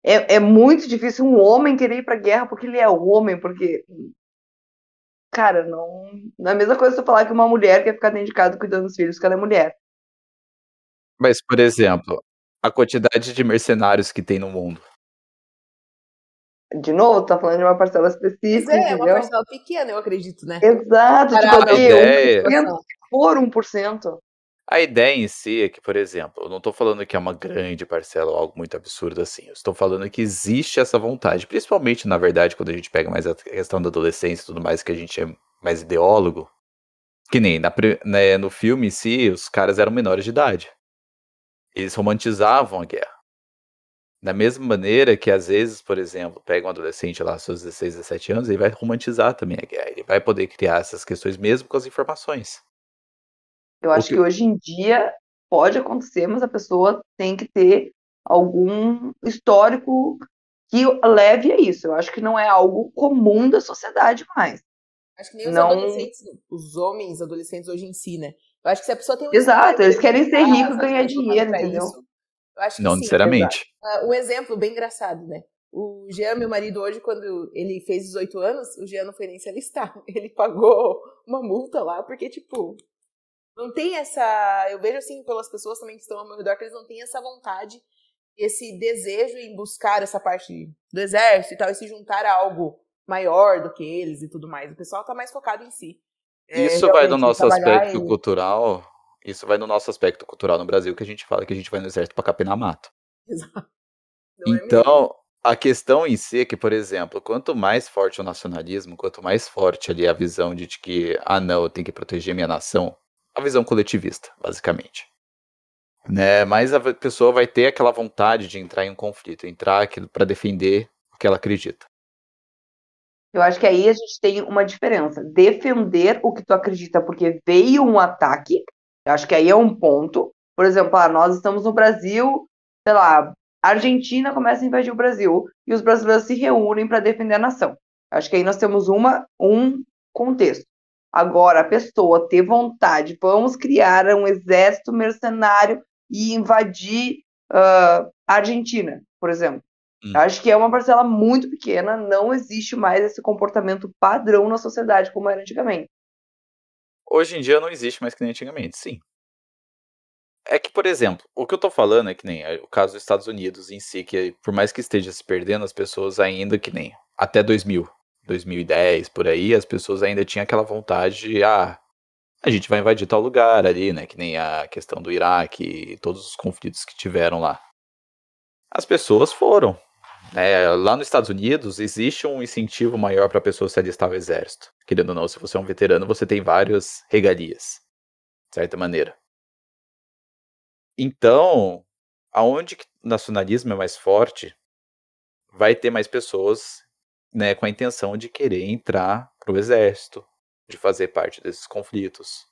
é, é muito difícil um homem querer ir pra guerra porque ele é homem, porque. Cara, não. Não é a mesma coisa você falar que uma mulher quer ficar dentro de casa cuidando dos filhos que ela é mulher. Mas, por exemplo, a quantidade de mercenários que tem no mundo. De novo, tá falando de uma parcela específica. Isso é, entendeu? uma parcela pequena, eu acredito, né? Exato, Caramba, tipo, a ideia... um é por 1%. A ideia em si é que, por exemplo, eu não estou falando que é uma grande parcela ou algo muito absurdo assim. Eu estou falando que existe essa vontade, principalmente, na verdade, quando a gente pega mais a questão da adolescência e tudo mais, que a gente é mais ideólogo. Que nem na, né, no filme em si, os caras eram menores de idade. Eles romantizavam a guerra. Da mesma maneira que, às vezes, por exemplo, pega um adolescente lá, seus 16, 17 anos, ele vai romantizar também a guerra. Ele vai poder criar essas questões mesmo com as informações. Eu acho que... que hoje em dia pode acontecer, mas a pessoa tem que ter algum histórico que leve a isso. Eu acho que não é algo comum da sociedade mais. Acho que nem os não... adolescentes, os homens adolescentes hoje em si, né? Eu acho que se a pessoa tem um Exato, eles querem ser ricos e ganhar dinheiro, entendeu? Isso. Eu acho que Não sim, Uh, um exemplo bem engraçado, né? O Jean, meu marido, hoje, quando ele fez 18 anos, o Jean não foi nem se alistar. Ele pagou uma multa lá, porque, tipo, não tem essa. Eu vejo, assim, pelas pessoas também que estão ao meu redor, que eles não têm essa vontade, esse desejo em buscar essa parte do exército e tal, e se juntar a algo maior do que eles e tudo mais. O pessoal tá mais focado em si. É, isso vai do nosso aspecto e... cultural. Isso vai do nosso aspecto cultural no Brasil, que a gente fala que a gente vai no exército para capinar mato. Exato. É então, é a questão em si é que, por exemplo, quanto mais forte o nacionalismo, quanto mais forte ali a visão de que, ah, não, eu tenho que proteger minha nação, a visão coletivista, basicamente. Né? Mas a pessoa vai ter aquela vontade de entrar em um conflito, entrar para defender o que ela acredita. Eu acho que aí a gente tem uma diferença. Defender o que tu acredita porque veio um ataque, eu acho que aí é um ponto. Por exemplo, ah, nós estamos no Brasil, sei lá, a Argentina começa a invadir o Brasil e os brasileiros se reúnem para defender a nação. Eu acho que aí nós temos uma, um contexto. Agora, a pessoa ter vontade, vamos criar um exército mercenário e invadir uh, a Argentina, por exemplo. Hum. Acho que é uma parcela muito pequena, não existe mais esse comportamento padrão na sociedade como era antigamente. Hoje em dia não existe mais que nem antigamente, sim. É que, por exemplo, o que eu tô falando é que nem eh, o caso dos Estados Unidos em si, que por mais que esteja se perdendo, as pessoas ainda que nem até 2000, 2010, por aí, as pessoas ainda tinham aquela vontade de, ah, a gente vai invadir tal lugar ali, né? Que nem a questão do Iraque e todos os conflitos que tiveram lá. As pessoas foram, é, lá nos Estados Unidos existe um incentivo maior para a pessoa se alistar ao exército. Querendo ou não, se você é um veterano, você tem várias regalias, de certa maneira. Então, aonde que o nacionalismo é mais forte, vai ter mais pessoas né, com a intenção de querer entrar para o exército, de fazer parte desses conflitos.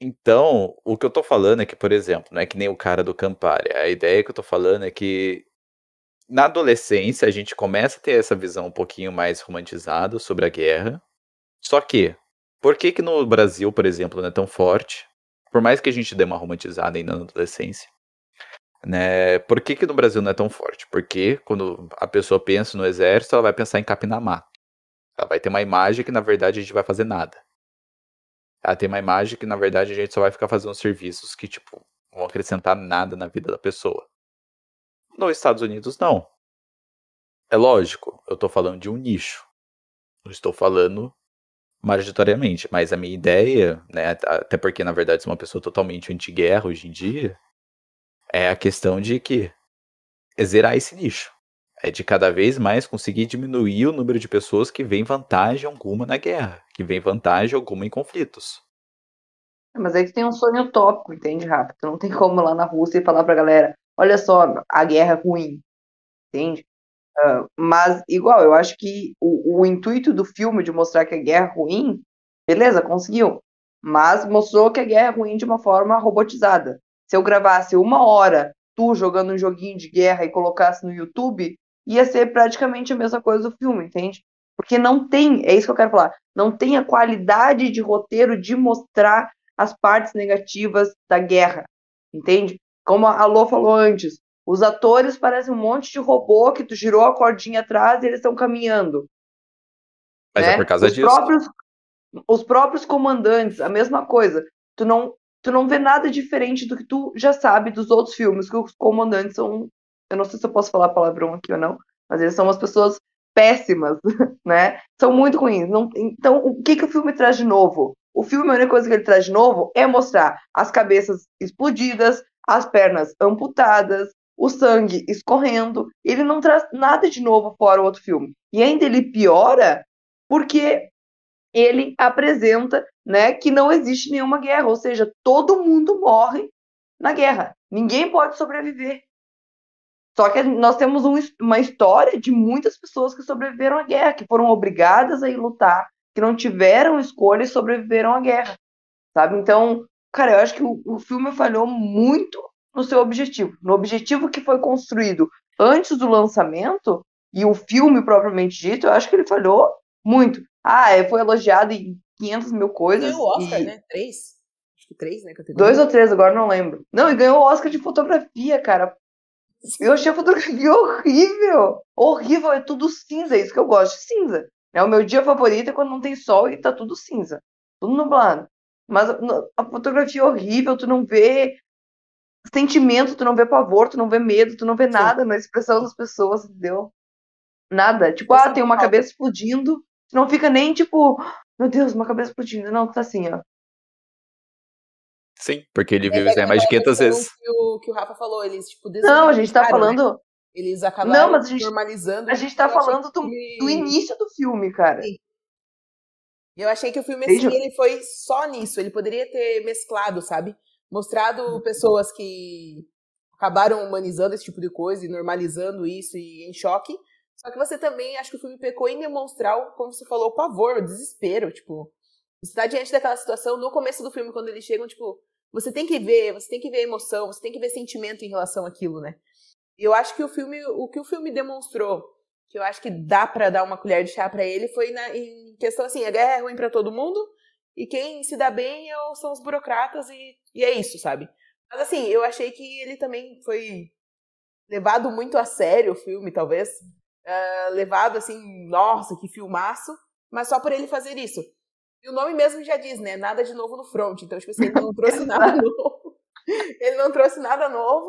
Então, o que eu tô falando é que, por exemplo, não é que nem o cara do Campari. A ideia que eu tô falando é que na adolescência a gente começa a ter essa visão um pouquinho mais romantizada sobre a guerra. Só que, por que que no Brasil, por exemplo, não é tão forte? Por mais que a gente dê uma romantizada ainda na adolescência. Né? Por que que no Brasil não é tão forte? Porque quando a pessoa pensa no exército, ela vai pensar em capinamar. Ela vai ter uma imagem que, na verdade, a gente vai fazer nada. Ela tem uma imagem que, na verdade, a gente só vai ficar fazendo serviços que, tipo, vão acrescentar nada na vida da pessoa. Nos Estados Unidos, não. É lógico, eu estou falando de um nicho. Não estou falando majoritariamente, mas a minha ideia, né, até porque, na verdade, sou uma pessoa totalmente anti-guerra hoje em dia, é a questão de que é zerar esse nicho. É de cada vez mais conseguir diminuir o número de pessoas que vêem vantagem alguma na guerra que vem vantagem alguma em conflitos. É, mas aí tem um sonho utópico, entende, rápido. não tem como ir lá na Rússia e falar pra galera, olha só, a guerra é ruim, entende? Uh, mas, igual, eu acho que o, o, intuito do filme de mostrar que a guerra é ruim, beleza, conseguiu. Mas mostrou que a guerra é ruim de uma forma robotizada. Se eu gravasse uma hora tu jogando um joguinho de guerra e colocasse no YouTube, ia ser praticamente a mesma coisa do filme, entende? Porque não tem, é isso que eu quero falar, não tem a qualidade de roteiro de mostrar as partes negativas da guerra, entende? Como a Alô falou antes, os atores parecem um monte de robô que tu girou a cordinha atrás e eles estão caminhando. Mas é né? é por causa os disso. Próprios, os próprios comandantes, a mesma coisa. Tu não, tu não vê nada diferente do que tu já sabe dos outros filmes, que os comandantes são. Eu não sei se eu posso falar palavrão aqui ou não, mas eles são as pessoas péssimas, né? São muito ruins. Não, então, o que, que o filme traz de novo? O filme, a única coisa que ele traz de novo é mostrar as cabeças explodidas, as pernas amputadas, o sangue escorrendo. Ele não traz nada de novo fora o outro filme. E ainda ele piora porque ele apresenta né, que não existe nenhuma guerra, ou seja, todo mundo morre na guerra. Ninguém pode sobreviver. Só que nós temos um, uma história de muitas pessoas que sobreviveram à guerra, que foram obrigadas a ir lutar, que não tiveram escolha e sobreviveram à guerra, sabe? Então, cara, eu acho que o, o filme falhou muito no seu objetivo, no objetivo que foi construído antes do lançamento e o filme propriamente dito, eu acho que ele falhou muito. Ah, é, foi elogiado em 500 mil coisas. Ganhou o Oscar, e... né? Três? Acho que três, né? Categoria. Dois ou três, agora não lembro. Não, e ganhou o Oscar de fotografia, cara. Eu achei a fotografia é horrível. Horrível, é tudo cinza, é isso que eu gosto de cinza. É o meu dia favorito é quando não tem sol e tá tudo cinza, tudo nublado. Mas a fotografia é horrível, tu não vê sentimento, tu não vê pavor, tu não vê medo, tu não vê nada Sim. na expressão das pessoas, entendeu? Nada. Tipo, ah, é tem uma cabeça explodindo, tu não fica nem tipo, ah, meu Deus, uma cabeça explodindo. Não, tu tá assim, ó. Sim, porque ele viu isso aí mais de 500 vezes. Que o, que o Rafa falou, eles, tipo, Não, a gente tá né? falando. Eles acabaram Não, gente, normalizando. A gente tá falando do, do, início do filme, cara. Sim. Eu achei que o filme assim, ele foi só nisso. Ele poderia ter mesclado, sabe? Mostrado uhum. pessoas que acabaram humanizando esse tipo de coisa e normalizando isso e em choque. Só que você também, acho que o filme pecou em demonstrar, como você falou, o pavor, o desespero. Tipo, você tá diante daquela situação no começo do filme, quando eles chegam, tipo, você tem que ver, você tem que ver emoção, você tem que ver sentimento em relação àquilo, né? E eu acho que o filme, o que o filme demonstrou, que eu acho que dá para dar uma colher de chá para ele, foi na, em questão assim, a guerra é ruim para todo mundo, e quem se dá bem é são os burocratas, e, e é isso, sabe? Mas assim, eu achei que ele também foi levado muito a sério o filme, talvez. Uh, levado assim, nossa, que filmaço, mas só por ele fazer isso o nome mesmo já diz, né? Nada de novo no front. Então, tipo assim, ele não trouxe nada novo. Ele não trouxe nada novo.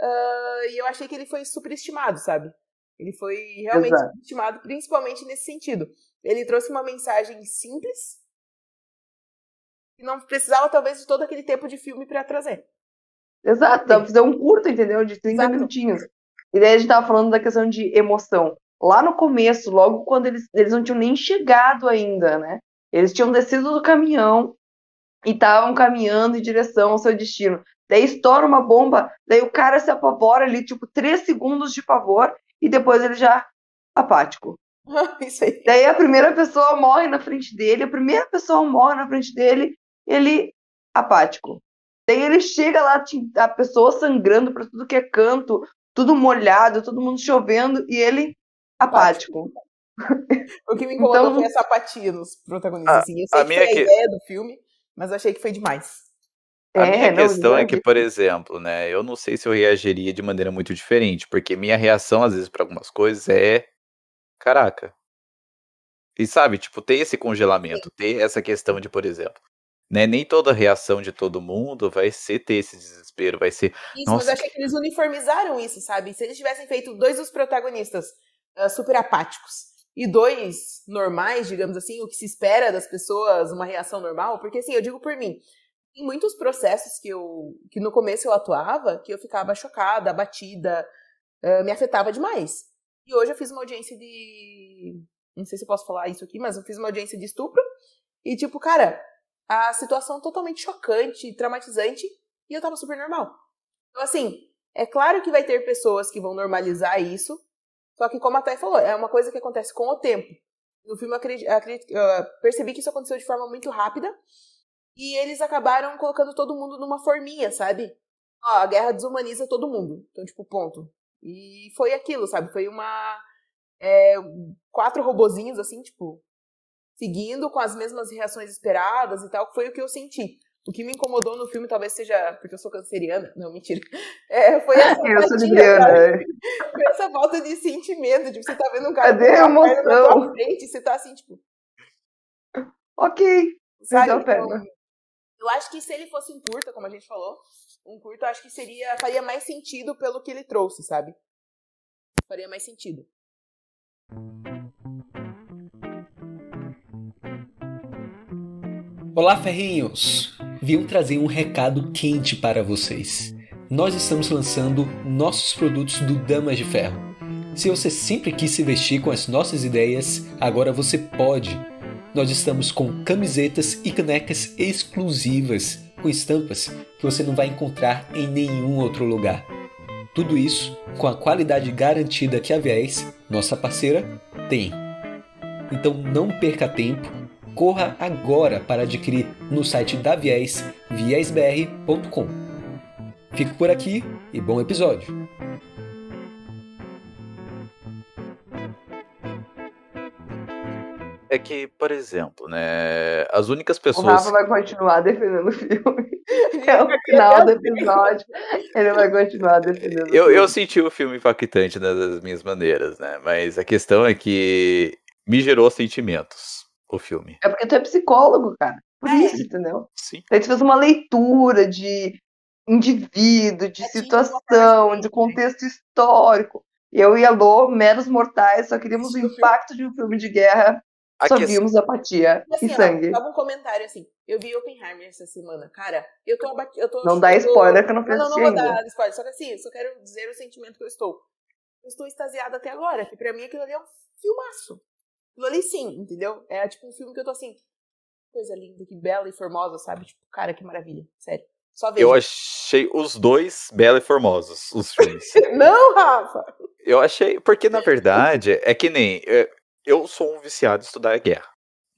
Uh, e eu achei que ele foi superestimado, sabe? Ele foi realmente Exato. superestimado, principalmente nesse sentido. Ele trouxe uma mensagem simples que não precisava, talvez, de todo aquele tempo de filme para trazer. Exato, dá pra fazer um curto, entendeu? De 30 Exato. minutinhos. E daí a gente tava falando da questão de emoção. Lá no começo, logo quando eles, eles não tinham nem chegado ainda, né? Eles tinham descido do caminhão e estavam caminhando em direção ao seu destino. Daí estoura uma bomba, daí o cara se apavora ali, tipo, três segundos de pavor, e depois ele já apático. Isso aí. Daí a primeira pessoa morre na frente dele, a primeira pessoa morre na frente dele, ele apático. Daí ele chega lá, a pessoa sangrando para tudo que é canto, tudo molhado, todo mundo chovendo, e ele apático. o que me incomodou então, foi essa apatia nos protagonistas. A, assim. Eu sei é a que minha que... a ideia do filme, mas achei que foi demais. A é, minha não, questão não, é que, por exemplo, né, eu não sei se eu reagiria de maneira muito diferente, porque minha reação, às vezes, para algumas coisas é. Caraca. E sabe, tipo, ter esse congelamento, ter essa questão de, por exemplo, né, nem toda reação de todo mundo vai ser ter esse desespero, vai ser. Isso, Nossa, mas eu achei que eles uniformizaram isso, sabe? Se eles tivessem feito dois dos protagonistas uh, super apáticos e dois normais, digamos assim, o que se espera das pessoas, uma reação normal, porque assim, eu digo por mim, em muitos processos que eu que no começo eu atuava, que eu ficava chocada, abatida, uh, me afetava demais. E hoje eu fiz uma audiência de não sei se eu posso falar isso aqui, mas eu fiz uma audiência de estupro e tipo, cara, a situação totalmente chocante, traumatizante, e eu tava super normal. Então assim, é claro que vai ter pessoas que vão normalizar isso, só que, como a Thay falou, é uma coisa que acontece com o tempo. No filme, eu, acredito, eu, acredito, eu eh, percebi que isso aconteceu de forma muito rápida. E eles acabaram colocando todo mundo numa forminha, sabe? Ó, a guerra desumaniza todo mundo. Então, tipo, ponto. E foi aquilo, sabe? Foi uma. É, quatro robozinhos, assim, tipo, seguindo com as mesmas reações esperadas e tal, foi o que eu senti. O que me incomodou no filme talvez seja porque eu sou canceriana. Não, mentira. É, foi é, essa eu sou libriana. É. Foi essa falta de sentimento. de você tá vendo um cara. Cadê a emoção? Na tua frente, você tá assim, tipo. Ok. Sabe? Então, tipo, pena. eu acho que se ele fosse um curta, como a gente falou, um curto acho que seria. faria mais sentido pelo que ele trouxe, sabe? Faria mais sentido. Olá, ferrinhos! veio trazer um recado quente para vocês. Nós estamos lançando nossos produtos do Damas de Ferro. Se você sempre quis se vestir com as nossas ideias, agora você pode. Nós estamos com camisetas e canecas exclusivas, com estampas que você não vai encontrar em nenhum outro lugar. Tudo isso com a qualidade garantida que a Viés, nossa parceira, tem. Então não perca tempo corra agora para adquirir no site da Viés, ViésBR.com. Fico por aqui e bom episódio! É que, por exemplo, né, as únicas pessoas... O Rafa vai continuar defendendo o filme. É o final do episódio. Ele vai continuar defendendo eu, o filme. Eu senti o filme impactante né, das minhas maneiras, né? Mas a questão é que me gerou sentimentos o filme. É porque tu é psicólogo, cara. Por é. isso, entendeu? Sim. Aí tu fez uma leitura de indivíduo, de é tipo situação, de contexto histórico. Eu e a Lô, meros mortais, só queríamos o impacto de um filme de guerra. só que... Assim, vimos apatia assim, e sangue. Ó, tava um comentário assim, eu vi Oppenheimer essa semana. Cara, eu tô abatido. Não dá spoiler que eu não percebi. Não, não, não vou dar spoiler. Só que assim, só quero dizer o sentimento que eu estou. Eu estou extasiada até agora, que pra mim aquilo ali é um filmaço. Aquilo ali sim, entendeu? É tipo um filme que eu tô assim, coisa linda, que bela e formosa, sabe? Tipo, cara, que maravilha, sério. Só veja. Eu achei os dois bela e formosos, os filmes. Não, Rafa! Eu achei, porque na verdade, é que nem, é, eu sou um viciado em estudar a guerra.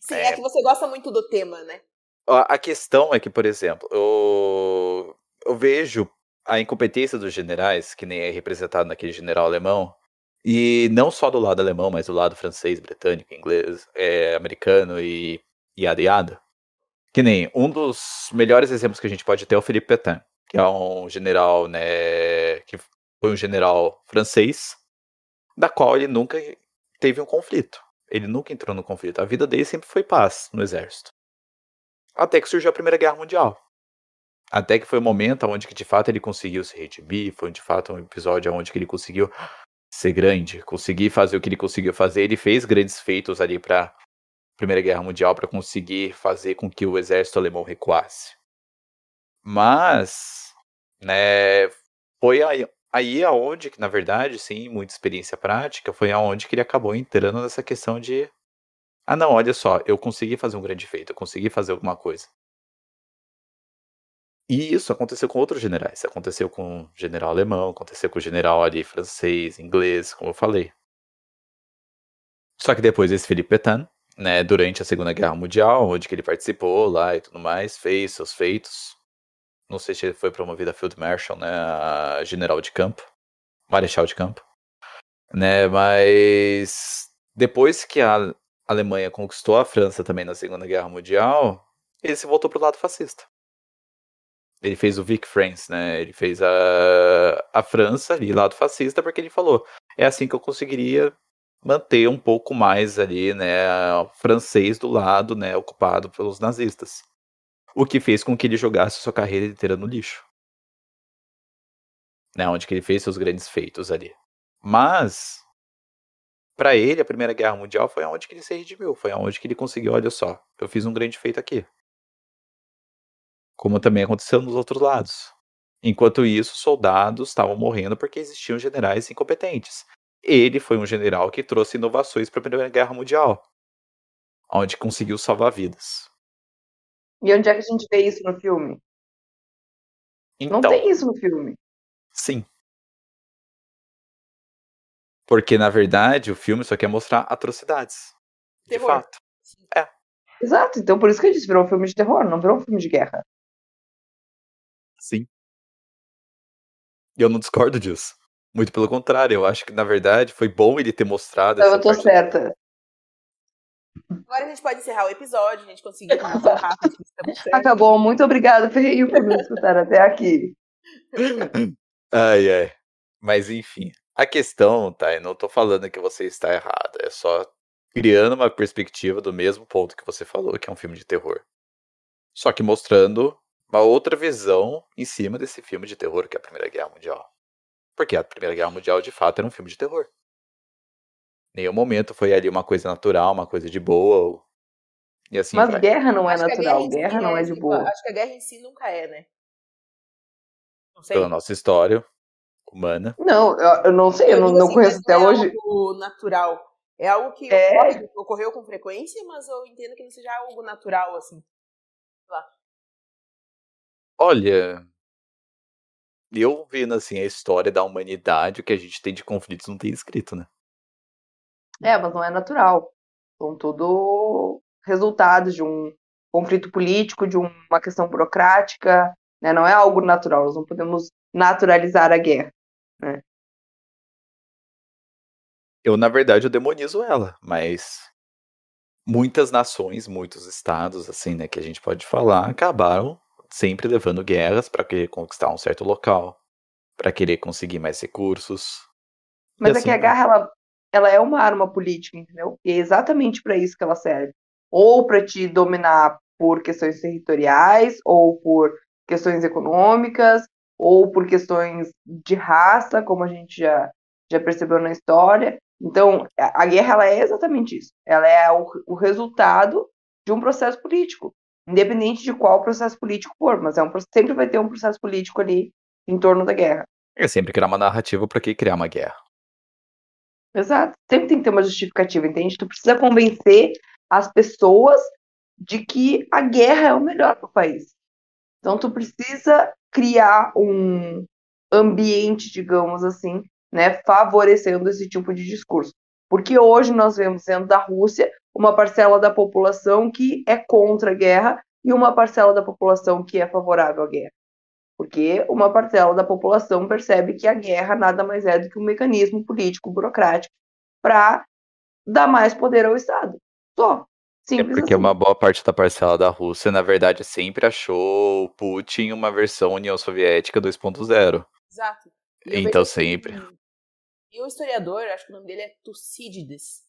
Sim, é, é que você gosta muito do tema, né? A questão é que, por exemplo, eu, eu vejo a incompetência dos generais, que nem é representado naquele general alemão, e não só do lado alemão, mas do lado francês, britânico, inglês, é, americano e yada yada. Que nem um dos melhores exemplos que a gente pode ter é o Felipe Pétain, que é um general, né, que foi um general francês, da qual ele nunca teve um conflito. Ele nunca entrou no conflito. A vida dele sempre foi paz no exército. Até que surgiu a Primeira Guerra Mundial. Até que foi o momento onde que de fato ele conseguiu se redimir, foi de fato um episódio onde que ele conseguiu ser grande, conseguir fazer o que ele conseguiu fazer. Ele fez grandes feitos ali para Primeira Guerra Mundial para conseguir fazer com que o exército alemão recuasse. Mas, né, foi aí, aí aonde que, na verdade, sim, muita experiência prática, foi aonde que ele acabou entrando nessa questão de ah, não, olha só, eu consegui fazer um grande feito, eu consegui fazer alguma coisa. E isso aconteceu com outros generais. Aconteceu com o general alemão, aconteceu com o general ali francês, inglês, como eu falei. Só que depois esse Filipe Petain, né, durante a Segunda Guerra Mundial, onde que ele participou lá e tudo mais, fez seus feitos. Não sei se ele foi promovido a Field Marshal, né, a general de campo, marechal de campo. Né, mas depois que a Alemanha conquistou a França também na Segunda Guerra Mundial, ele se voltou pro lado fascista. Ele fez o Vic France, né? Ele fez a, a França ali, lado fascista, porque ele falou: é assim que eu conseguiria manter um pouco mais ali, né, francês do lado, né, ocupado pelos nazistas. O que fez com que ele jogasse sua carreira inteira no lixo. Né, onde que ele fez seus grandes feitos ali. Mas para ele a Primeira Guerra Mundial foi aonde que ele se redimiu, foi aonde que ele conseguiu, olha só, eu fiz um grande feito aqui como também aconteceu nos outros lados. Enquanto isso, soldados estavam morrendo porque existiam generais incompetentes. Ele foi um general que trouxe inovações para a Primeira Guerra Mundial, onde conseguiu salvar vidas. E onde é que a gente vê isso no filme? Então, Não tem isso no filme. Sim. Porque, na verdade, o filme só quer mostrar atrocidades. Terror. De fato. É. Exato, então por isso que a gente virou um filme de terror, não virou um filme de guerra sim. E eu não discordo disso. Muito pelo contrário, eu acho que, na verdade, foi bom ele ter mostrado. Eu tô certa. Agora a gente pode encerrar o episódio, a gente conseguiu. Acabou, muito obrigada, Ferreiro, por me escutar até aqui. Ai, ai. Mas enfim, a questão, tá? Eu não tô falando que você está errada, é só criando uma perspectiva do mesmo ponto que você falou, que é um filme de terror. Só que mostrando uma outra visão em cima desse filme de terror que é a Primeira Guerra Mundial. Porque a Primeira Guerra Mundial, de fato, era um filme de terror. Nenhum momento foi ali uma coisa natural, uma coisa de boa. E assim Mas vai. guerra não é acho natural, guerra, guerra, não é, é de boa. Acho que a guerra em si nunca é, né? Não sei. Pela nossa história humana. Não, eu, eu não sei, eu, eu não, não assim, conheço até não é hoje. Algo natural. É algo que é. Ocorre, ocorreu com frequência, mas eu entendo que não seja algo natural, assim. Lá. Olha, eu vendo assim a história da humanidade, o que a gente tem de conflitos não tem escrito, né? É, mas não é natural. São tudo resultados de um conflito político, de uma questão burocrática, né? Não é algo natural. Nós não podemos naturalizar a guerra, né? Eu, na verdade, eu demonizo ela, mas muitas nações, muitos estados, assim, né, que a gente pode falar, acabaram sempre levando guerras para querer conquistar um certo local, para querer conseguir mais recursos. Mas é que assim a guerra ela, ela é uma arma política, entendeu? E é exatamente para isso que ela serve. Ou para te dominar por questões territoriais, ou por questões econômicas, ou por questões de raça, como a gente já, já percebeu na história. Então, a guerra ela é exatamente isso. Ela é o, o resultado de um processo político independente de qual processo político for, mas é um, sempre vai ter um processo político ali em torno da guerra. É sempre criar uma narrativa para que criar uma guerra. Exato. Sempre tem que ter uma justificativa, entende? Tu precisa convencer as pessoas de que a guerra é o melhor para o país. Então tu precisa criar um ambiente, digamos assim, né, favorecendo esse tipo de discurso. Porque hoje nós vemos dentro da Rússia uma parcela da população que é contra a guerra e uma parcela da população que é favorável à guerra. Porque uma parcela da população percebe que a guerra nada mais é do que um mecanismo político burocrático para dar mais poder ao Estado. Só. É Simples é porque assim. uma boa parte da parcela da Rússia, na verdade, sempre achou Putin uma versão União Soviética 2.0. Exato. E então sempre. E o historiador, acho que o nome dele é Tucídides,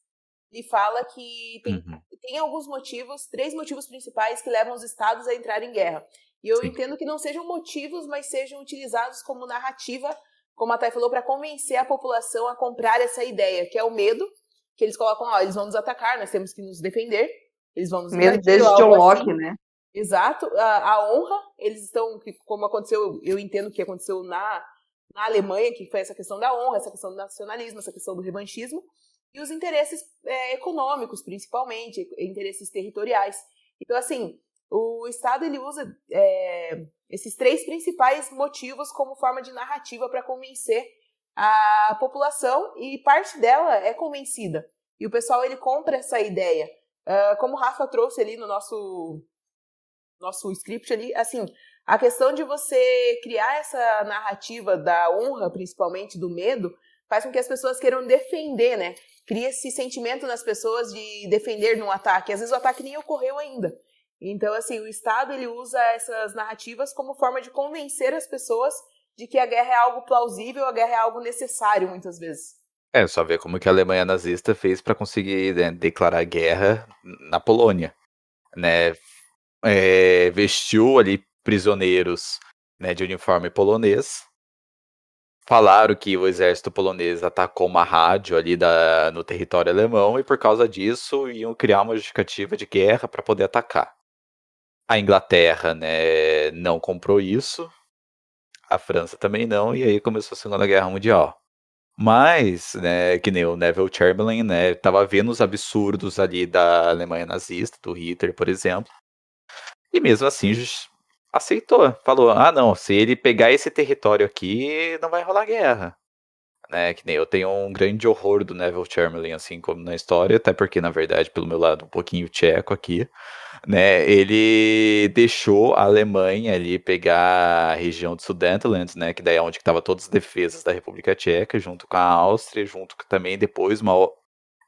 ele fala que tem, uhum. tem alguns motivos, três motivos principais que levam os estados a entrar em guerra. E eu Sim. entendo que não sejam motivos, mas sejam utilizados como narrativa, como a Thay falou, para convencer a população a comprar essa ideia, que é o medo, que eles colocam, ó, eles vão nos atacar, nós temos que nos defender, eles vão nos Medo desde John Locke, assim. né? Exato, a, a, honra, eles estão, como aconteceu, eu entendo que aconteceu na, na Alemanha, que foi essa questão da honra, essa questão do nacionalismo, essa questão do revanchismo, e os interesses é, econômicos, principalmente, interesses territoriais. Então, assim, o Estado ele usa é, esses três principais motivos como forma de narrativa para convencer a população e parte dela é convencida. E o pessoal ele compra essa ideia. Uh, como o Rafa trouxe ali no nosso nosso script ali, assim, a questão de você criar essa narrativa da honra, principalmente do medo, faz com que as pessoas queiram defender, né? Cria esse sentimento nas pessoas de defender num ataque. Às vezes o ataque nem ocorreu ainda. Então, assim, o Estado ele usa essas narrativas como forma de convencer as pessoas de que a guerra é algo plausível, a guerra é algo necessário, muitas vezes. É, só ver como que a Alemanha nazista fez para conseguir né, declarar guerra na Polônia, né? É, vestiu ali prisioneiros né, de uniforme polonês, falaram que o exército polonês atacou uma rádio ali da, no território alemão e por causa disso iam criar uma justificativa de guerra para poder atacar. A Inglaterra né, não comprou isso, a França também não, e aí começou a Segunda Guerra Mundial. Mas, né, que nem o Neville Chamberlain, né, tava vendo os absurdos ali da Alemanha nazista, do Hitler, por exemplo. E mesmo assim, aceitou, falou: ah, não, se ele pegar esse território aqui, não vai rolar guerra. Né, que nem eu tenho um grande horror do Neville Chamberlain, assim como na história, até porque, na verdade, pelo meu lado, um pouquinho tcheco aqui, né, ele deixou a Alemanha ali pegar a região de Sudetenland, né, que daí é onde estavam todas as defesas da República Tcheca, junto com a Áustria, junto com também depois uma,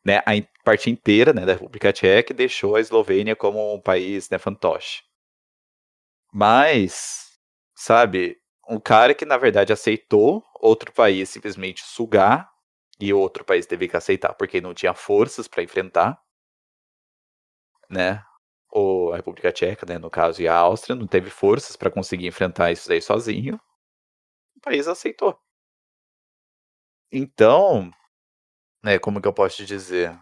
né, a parte inteira, né, da República Tcheca, e deixou a Eslovênia como um país, né, fantoche. Mas, sabe, um cara que na verdade aceitou outro país simplesmente sugar e outro país teve que aceitar porque não tinha forças para enfrentar, né? Ou a República Tcheca, né, no caso, e a Áustria não teve forças para conseguir enfrentar isso daí sozinho. O país aceitou. Então, né, como que eu posso te dizer?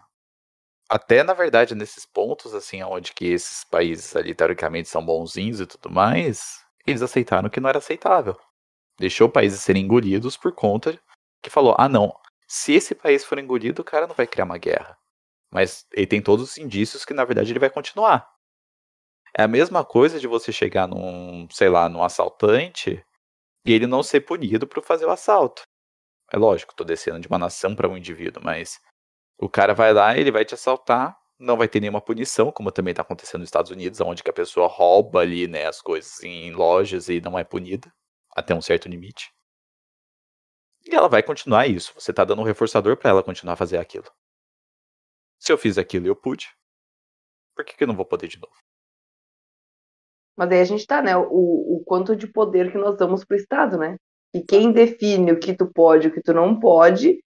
até na verdade nesses pontos assim onde que esses países ali teoricamente são bonzinhos e tudo mais eles aceitaram que não era aceitável deixou países serem engolidos por conta que falou ah não se esse país for engolido o cara não vai criar uma guerra mas ele tem todos os indícios que na verdade ele vai continuar é a mesma coisa de você chegar num sei lá num assaltante e ele não ser punido por fazer o assalto é lógico tô descendo de uma nação para um indivíduo mas o cara vai lá, ele vai te assaltar, não vai ter nenhuma punição, como também está acontecendo nos Estados Unidos, onde a pessoa rouba ali né, as coisas em lojas e não é punida, até um certo limite. E ela vai continuar isso. Você está dando um reforçador para ela continuar a fazer aquilo. Se eu fiz aquilo e eu pude, por que, que eu não vou poder de novo? Mas aí a gente tá, né? O, o quanto de poder que nós damos pro Estado, né? E quem define o que tu pode e o que tu não pode,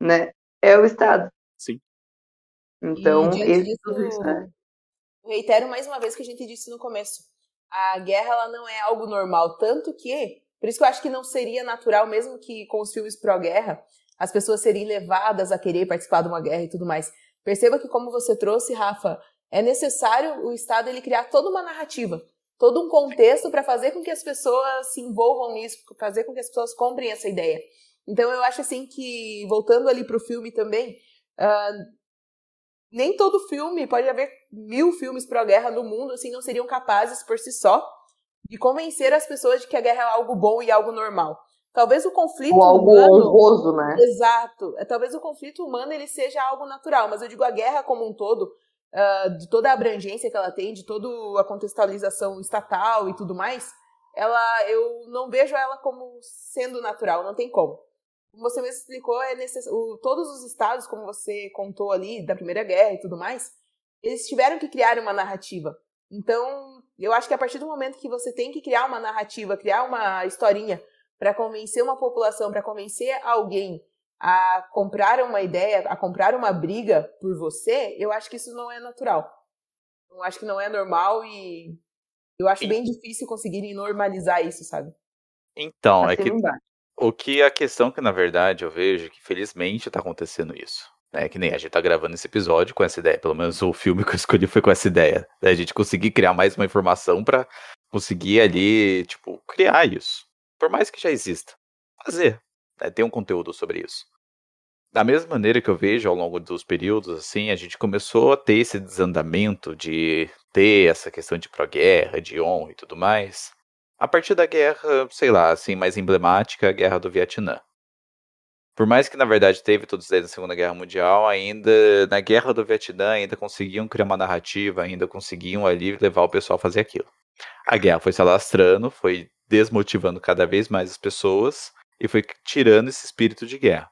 né? É o Estado. Então, esse disso, tudo isso, né? reitero mais uma vez o que a gente disse no começo. A guerra ela não é algo normal, tanto que, por isso que eu acho que não seria natural, mesmo que com os filmes pró-guerra, as pessoas serem levadas a querer participar de uma guerra e tudo mais. Perceba que, como você trouxe, Rafa, é necessário o Estado ele criar toda uma narrativa, todo um contexto para fazer com que as pessoas se envolvam nisso, para fazer com que as pessoas comprem essa ideia. Então eu acho assim que, voltando ali para o filme também, uh, nem todo filme, pode haver mil filmes pró-guerra no mundo, assim, não seriam capazes por si só de convencer as pessoas de que a guerra é algo bom e algo normal. Talvez o conflito Ou algo humano, honroso, né? Exato. É, talvez o conflito humano ele seja algo natural, mas eu digo a guerra como um todo, uh, de toda a abrangência que ela tem, de toda a contextualização estatal e tudo mais, ela eu não vejo ela como sendo natural, não tem como. Como você mesmo explicou, é necess... o, todos os estados, como você contou ali, da Primeira Guerra e tudo mais, eles tiveram que criar uma narrativa. Então, eu acho que a partir do momento que você tem que criar uma narrativa, criar uma historinha para convencer uma população, para convencer alguém a comprar uma ideia, a comprar uma briga por você, eu acho que isso não é natural. Eu acho que não é normal e eu acho Sim. bem difícil conseguirem normalizar isso, sabe? Então, é que o que é a questão que, na verdade, eu vejo é que felizmente está acontecendo isso. Né? Que nem a gente está gravando esse episódio com essa ideia. Pelo menos o filme que eu escolhi foi com essa ideia. Né? A gente conseguir criar mais uma informação para conseguir ali, tipo, criar isso. Por mais que já exista. Fazer. Né? Ter um conteúdo sobre isso. Da mesma maneira que eu vejo ao longo dos períodos, assim, a gente começou a ter esse desandamento de ter essa questão de pró-guerra, de honra e tudo mais. A partir da guerra, sei lá, assim, mais emblemática, a Guerra do Vietnã. Por mais que, na verdade, teve todos eles na Segunda Guerra Mundial, ainda na Guerra do Vietnã ainda conseguiam criar uma narrativa, ainda conseguiam ali levar o pessoal a fazer aquilo. A guerra foi se alastrando, foi desmotivando cada vez mais as pessoas e foi tirando esse espírito de guerra.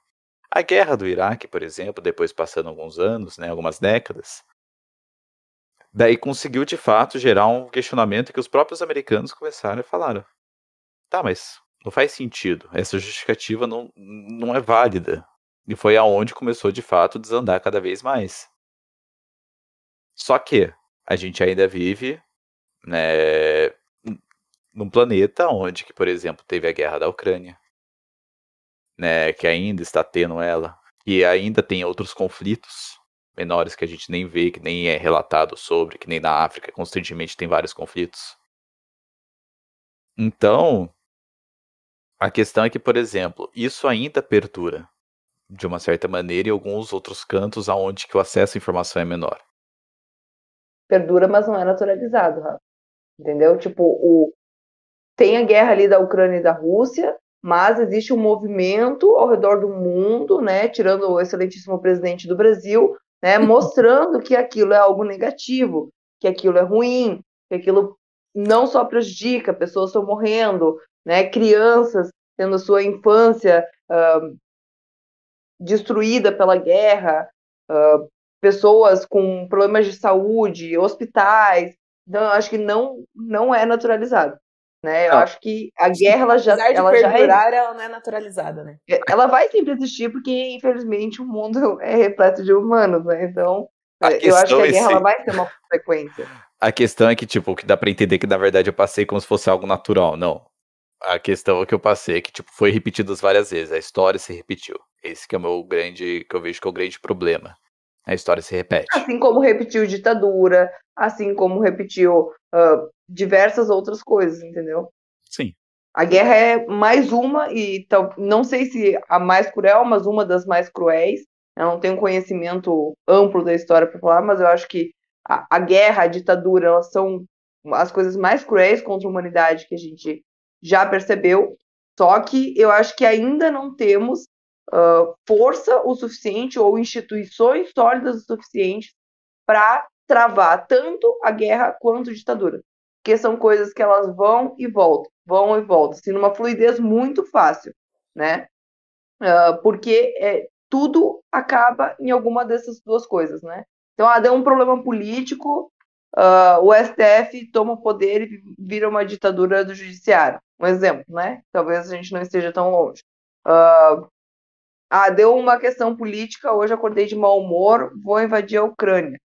A guerra do Iraque, por exemplo, depois passando alguns anos, né, algumas décadas, Daí conseguiu, de fato, gerar um questionamento que os próprios americanos começaram e falaram: tá, mas não faz sentido, essa justificativa não, não é válida. E foi aonde começou, de fato, a desandar cada vez mais. Só que a gente ainda vive né, num planeta onde, que, por exemplo, teve a guerra da Ucrânia, né, que ainda está tendo ela, e ainda tem outros conflitos menores que a gente nem vê, que nem é relatado sobre, que nem na África constantemente tem vários conflitos. Então, a questão é que, por exemplo, isso ainda perdura de uma certa maneira em alguns outros cantos aonde que o acesso à informação é menor. Perdura, mas não é naturalizado, Rafa. entendeu? Tipo, o... tem a guerra ali da Ucrânia e da Rússia, mas existe um movimento ao redor do mundo, né, tirando o excelentíssimo presidente do Brasil, né? Mostrando que aquilo é algo negativo, que aquilo é ruim, que aquilo não só prejudica, pessoas estão morrendo, né? Crianças tendo sua infância uh, destruída pela guerra, uh, pessoas com problemas de saúde, hospitais. Então, eu acho que não, não é naturalizado. Né? Eu não. acho que a guerra ela já, Apesar de ela perdurar, já é... ela não é naturalizada, né? É, ela vai sempre existir porque, infelizmente, o mundo é repleto de humanos, né? Então, é, eu acho que a é guerra ela vai ter uma consequência. A questão é que, tipo, o que dá pra entender que, na verdade, eu passei como se fosse algo natural, não. A questão é que eu passei, que, tipo, foi repetido várias vezes, a história se repetiu. Esse que é o meu grande, que eu vejo que é o grande problema. A história se repete. Assim como repetiu ditadura, assim como repetiu uh, diversas outras coisas, entendeu? Sim. A guerra é mais uma, e tal, não sei se a mais cruel, mas uma das mais cruéis. Eu não tenho conhecimento amplo da história para falar, mas eu acho que a, a, guerra, a ditadura, elas são as coisas mais cruéis contra a humanidade que a gente já percebeu. Só que eu acho que ainda não temos uh, força o suficiente ou instituições sólidas o suficiente para travar tanto a guerra quanto a ditadura que são coisas que elas vão e voltam, vão e voltam, assim, numa fluidez muito fácil, né? Uh, porque é, tudo acaba em alguma dessas duas coisas, né? Então, ah, deu um problema político, uh, o STF toma o poder e vira uma ditadura do judiciário. Um exemplo, né? Talvez a gente não esteja tão longe. Uh, ah, deu uma questão política, hoje acordei de mau humor, vou invadir a Ucrânia.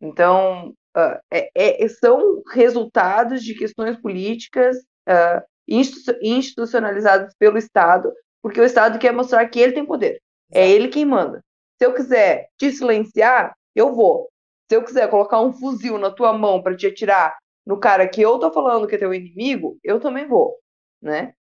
Então, uh, é, é, são resultados de questões políticas ah, uh, institucionalizadas pelo Estado, porque o Estado quer mostrar que ele tem poder, é ele quem manda. Se eu quiser te silenciar, eu vou. Se eu quiser colocar um fuzil na tua mão para te atirar no cara que eu tô falando que é teu inimigo, eu também vou, né?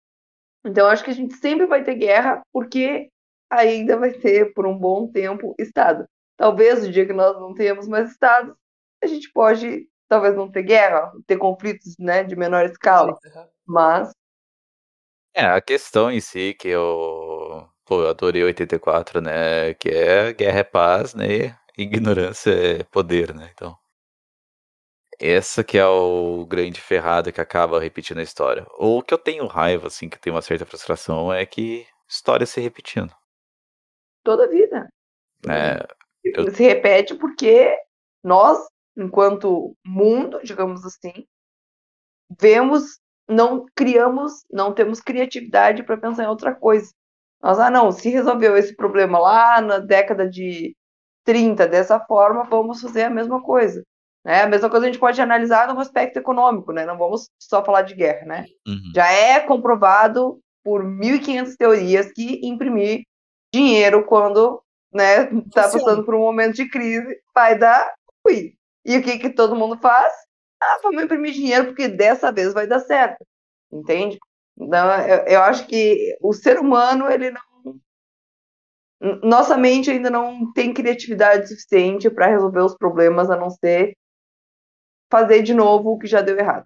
Então acho que a gente sempre vai ter guerra porque ainda vai ter por um bom tempo estado. Talvez o dia que nós não tenhamos mais estados, a gente pode talvez não ter guerra, ter conflitos né, de menor escala. Mas. É, a questão em si que eu. Pô, eu adorei 84, né? Que é guerra é paz, né? Ignorância é poder, né? Então. Essa que é o grande ferrado que acaba repetindo a história. Ou que eu tenho raiva, assim, que eu tenho uma certa frustração, é que história se repetindo. Toda vida. É, eu... Se repete porque nós enquanto mundo, digamos assim, vemos, não criamos, não temos criatividade para pensar em outra coisa. Nós, ah, não, se resolveu esse problema lá na década de 30 dessa forma, vamos fazer a mesma coisa. Né? A mesma coisa a gente pode analisar no aspecto econômico, né? não vamos só falar de guerra. Né? Uhum. Já é comprovado por 1.500 teorias que imprimir dinheiro quando né, tá passando por um momento de crise vai dar ruim. E o que, que todo mundo faz? Ah, vamos imprimir dinheiro porque dessa vez vai dar certo, entende? Então, eu, eu acho que o ser humano, ele não. Nossa mente ainda não tem criatividade suficiente para resolver os problemas, a não ser fazer de novo o que já deu errado.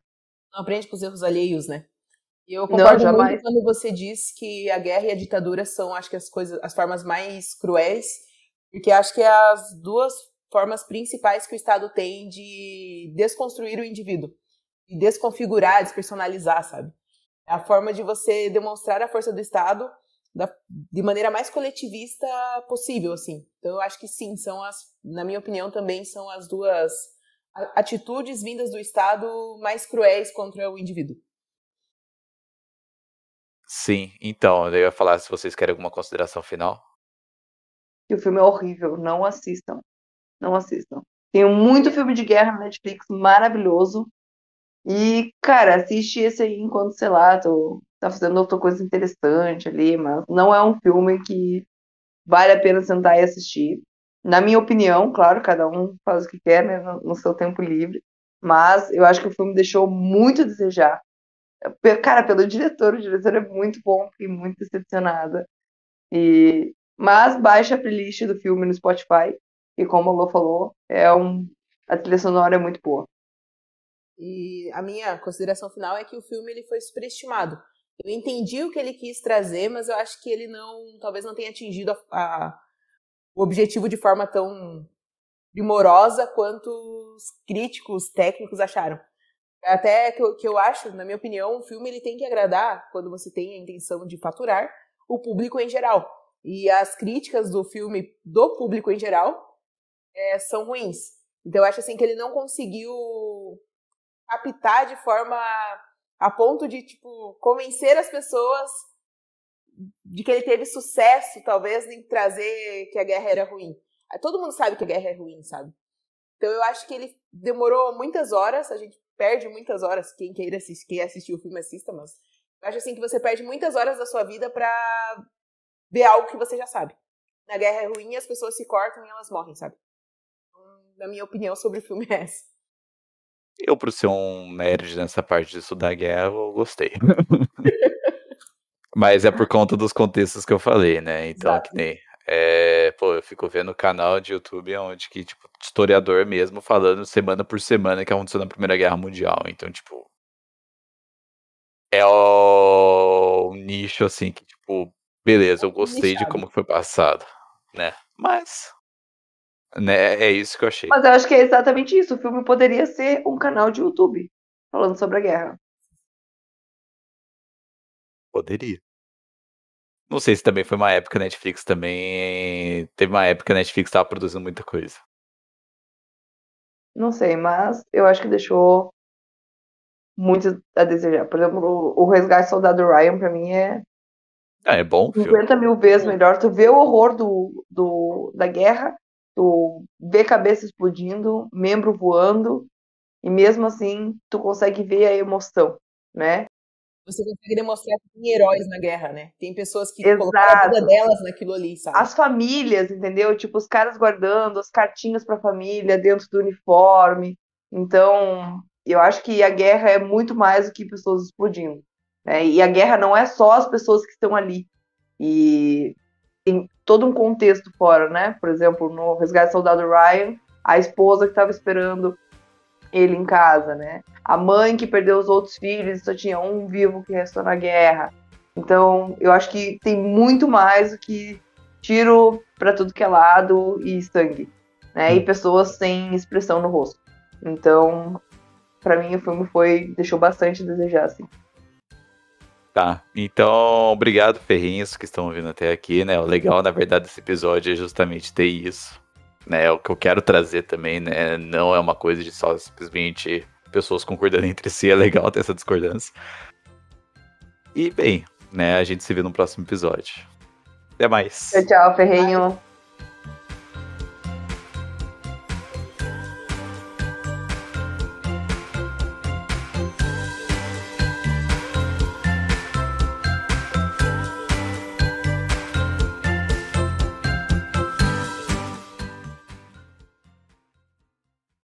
Não aprende com os erros alheios, né? E eu concordo não, muito quando você diz que a guerra e a ditadura são, acho que as coisas, as formas mais cruéis, porque acho que é as duas formas principais que o Estado tem de desconstruir o indivíduo, e desconfigurar, despersonalizar, sabe? É a forma de você demonstrar a força do Estado da, de maneira mais coletivista possível, assim. Então, eu acho que sim, são as, na minha opinião, também são as duas atitudes vindas do Estado mais cruéis contra o indivíduo. Sim, então, eu ia falar se vocês querem alguma consideração final. Que o filme é horrível, não assistam. Não assistam. Tem muito filme de guerra na Netflix, maravilhoso. E, cara, assiste esse aí enquanto, sei lá, tô, tá fazendo outra coisa interessante ali, mas não é um filme que vale a pena sentar e assistir. Na minha opinião, claro, cada um faz o que quer, né, no seu tempo livre, mas eu acho que o filme deixou muito a desejar. Cara, pelo diretor, o diretor é muito bom, fiquei muito decepcionada. E mas baixa a playlist do filme no Spotify e como a Lô falou, é um, a trilha sonora é muito boa. E a minha consideração final é que o filme ele foi superestimado. Eu entendi o que ele quis trazer, mas eu acho que ele não, talvez não tenha atingido a, a, o objetivo de forma tão primorosa quanto os críticos técnicos acharam. Até que eu, que eu acho, na minha opinião, um filme ele tem que agradar quando você tem a intenção de faturar o público em geral. E as críticas do filme do público em geral é, são ruins. Então eu acho assim que ele não conseguiu captar de forma a ponto de tipo convencer as pessoas de que ele teve sucesso, talvez, em trazer que a guerra era ruim. Todo mundo sabe que a guerra é ruim, sabe? Então eu acho que ele demorou muitas horas, a gente perde muitas horas, quem queira assistir, quem assistiu o filme assista, mas eu acho assim que você perde muitas horas da sua vida para ver algo que você já sabe. Na guerra é ruim, as pessoas se cortam e elas morrem, sabe? Na minha opinião sobre o filme é essa. Eu, por ser um nerd nessa parte de estudar guerra, eu gostei. Mas é por conta dos contextos que eu falei, né? Então, Exato. que nem. É, pô, eu fico vendo o canal de YouTube onde que, tipo, historiador mesmo falando semana por semana que aconteceu na Primeira Guerra Mundial. Então, tipo. É o nicho, assim, que, tipo, beleza, é eu gostei de como foi passado, né? Mas né? É isso que eu achei. Mas eu acho que é exatamente isso. O filme poderia ser um canal de YouTube falando sobre a guerra. Poderia. Não sei se também foi uma época Netflix também. Teve uma época a Netflix estava produzindo muita coisa. Não sei, mas eu acho que deixou muito a desejar. Por exemplo, o Resgate Soldado Ryan, pra mim, é. Ah, é bom. 50 filme. mil vezes melhor. Tu vê o horror do, do, da guerra tu vê cabeça explodindo, membro voando, e mesmo assim tu consegue ver a emoção, né? Você consegue demonstrar que tem heróis na guerra, né? Tem pessoas que Exato. colocaram a vida delas naquilo ali, sabe? As famílias, entendeu? Tipo, os caras guardando as cartinhas pra família dentro do uniforme. Então, eu acho que a guerra é muito mais do que pessoas explodindo. Né? E a guerra não é só as pessoas que estão ali. E tem todo um contexto fora, né? Por exemplo, no Resgate do Soldado Ryan, a esposa que estava esperando ele em casa, né? A mãe que perdeu os outros filhos e só tinha um vivo que restou na guerra. Então, eu acho que tem muito mais do que tiro para tudo que é lado e sangue, né? E pessoas sem expressão no rosto. Então, para mim o filme foi deixou bastante a desejar assim. Tá. Então, obrigado, ferrinhos, que estão ouvindo até aqui, né? O legal, na verdade, desse episódio é justamente ter isso. Né? É o que eu quero trazer também, né? Não é uma coisa de só simplesmente pessoas concordando entre si. É legal ter essa discordância. E, bem, né? A gente se vê no próximo episódio. Até mais. Tchau, tchau, ferrinho.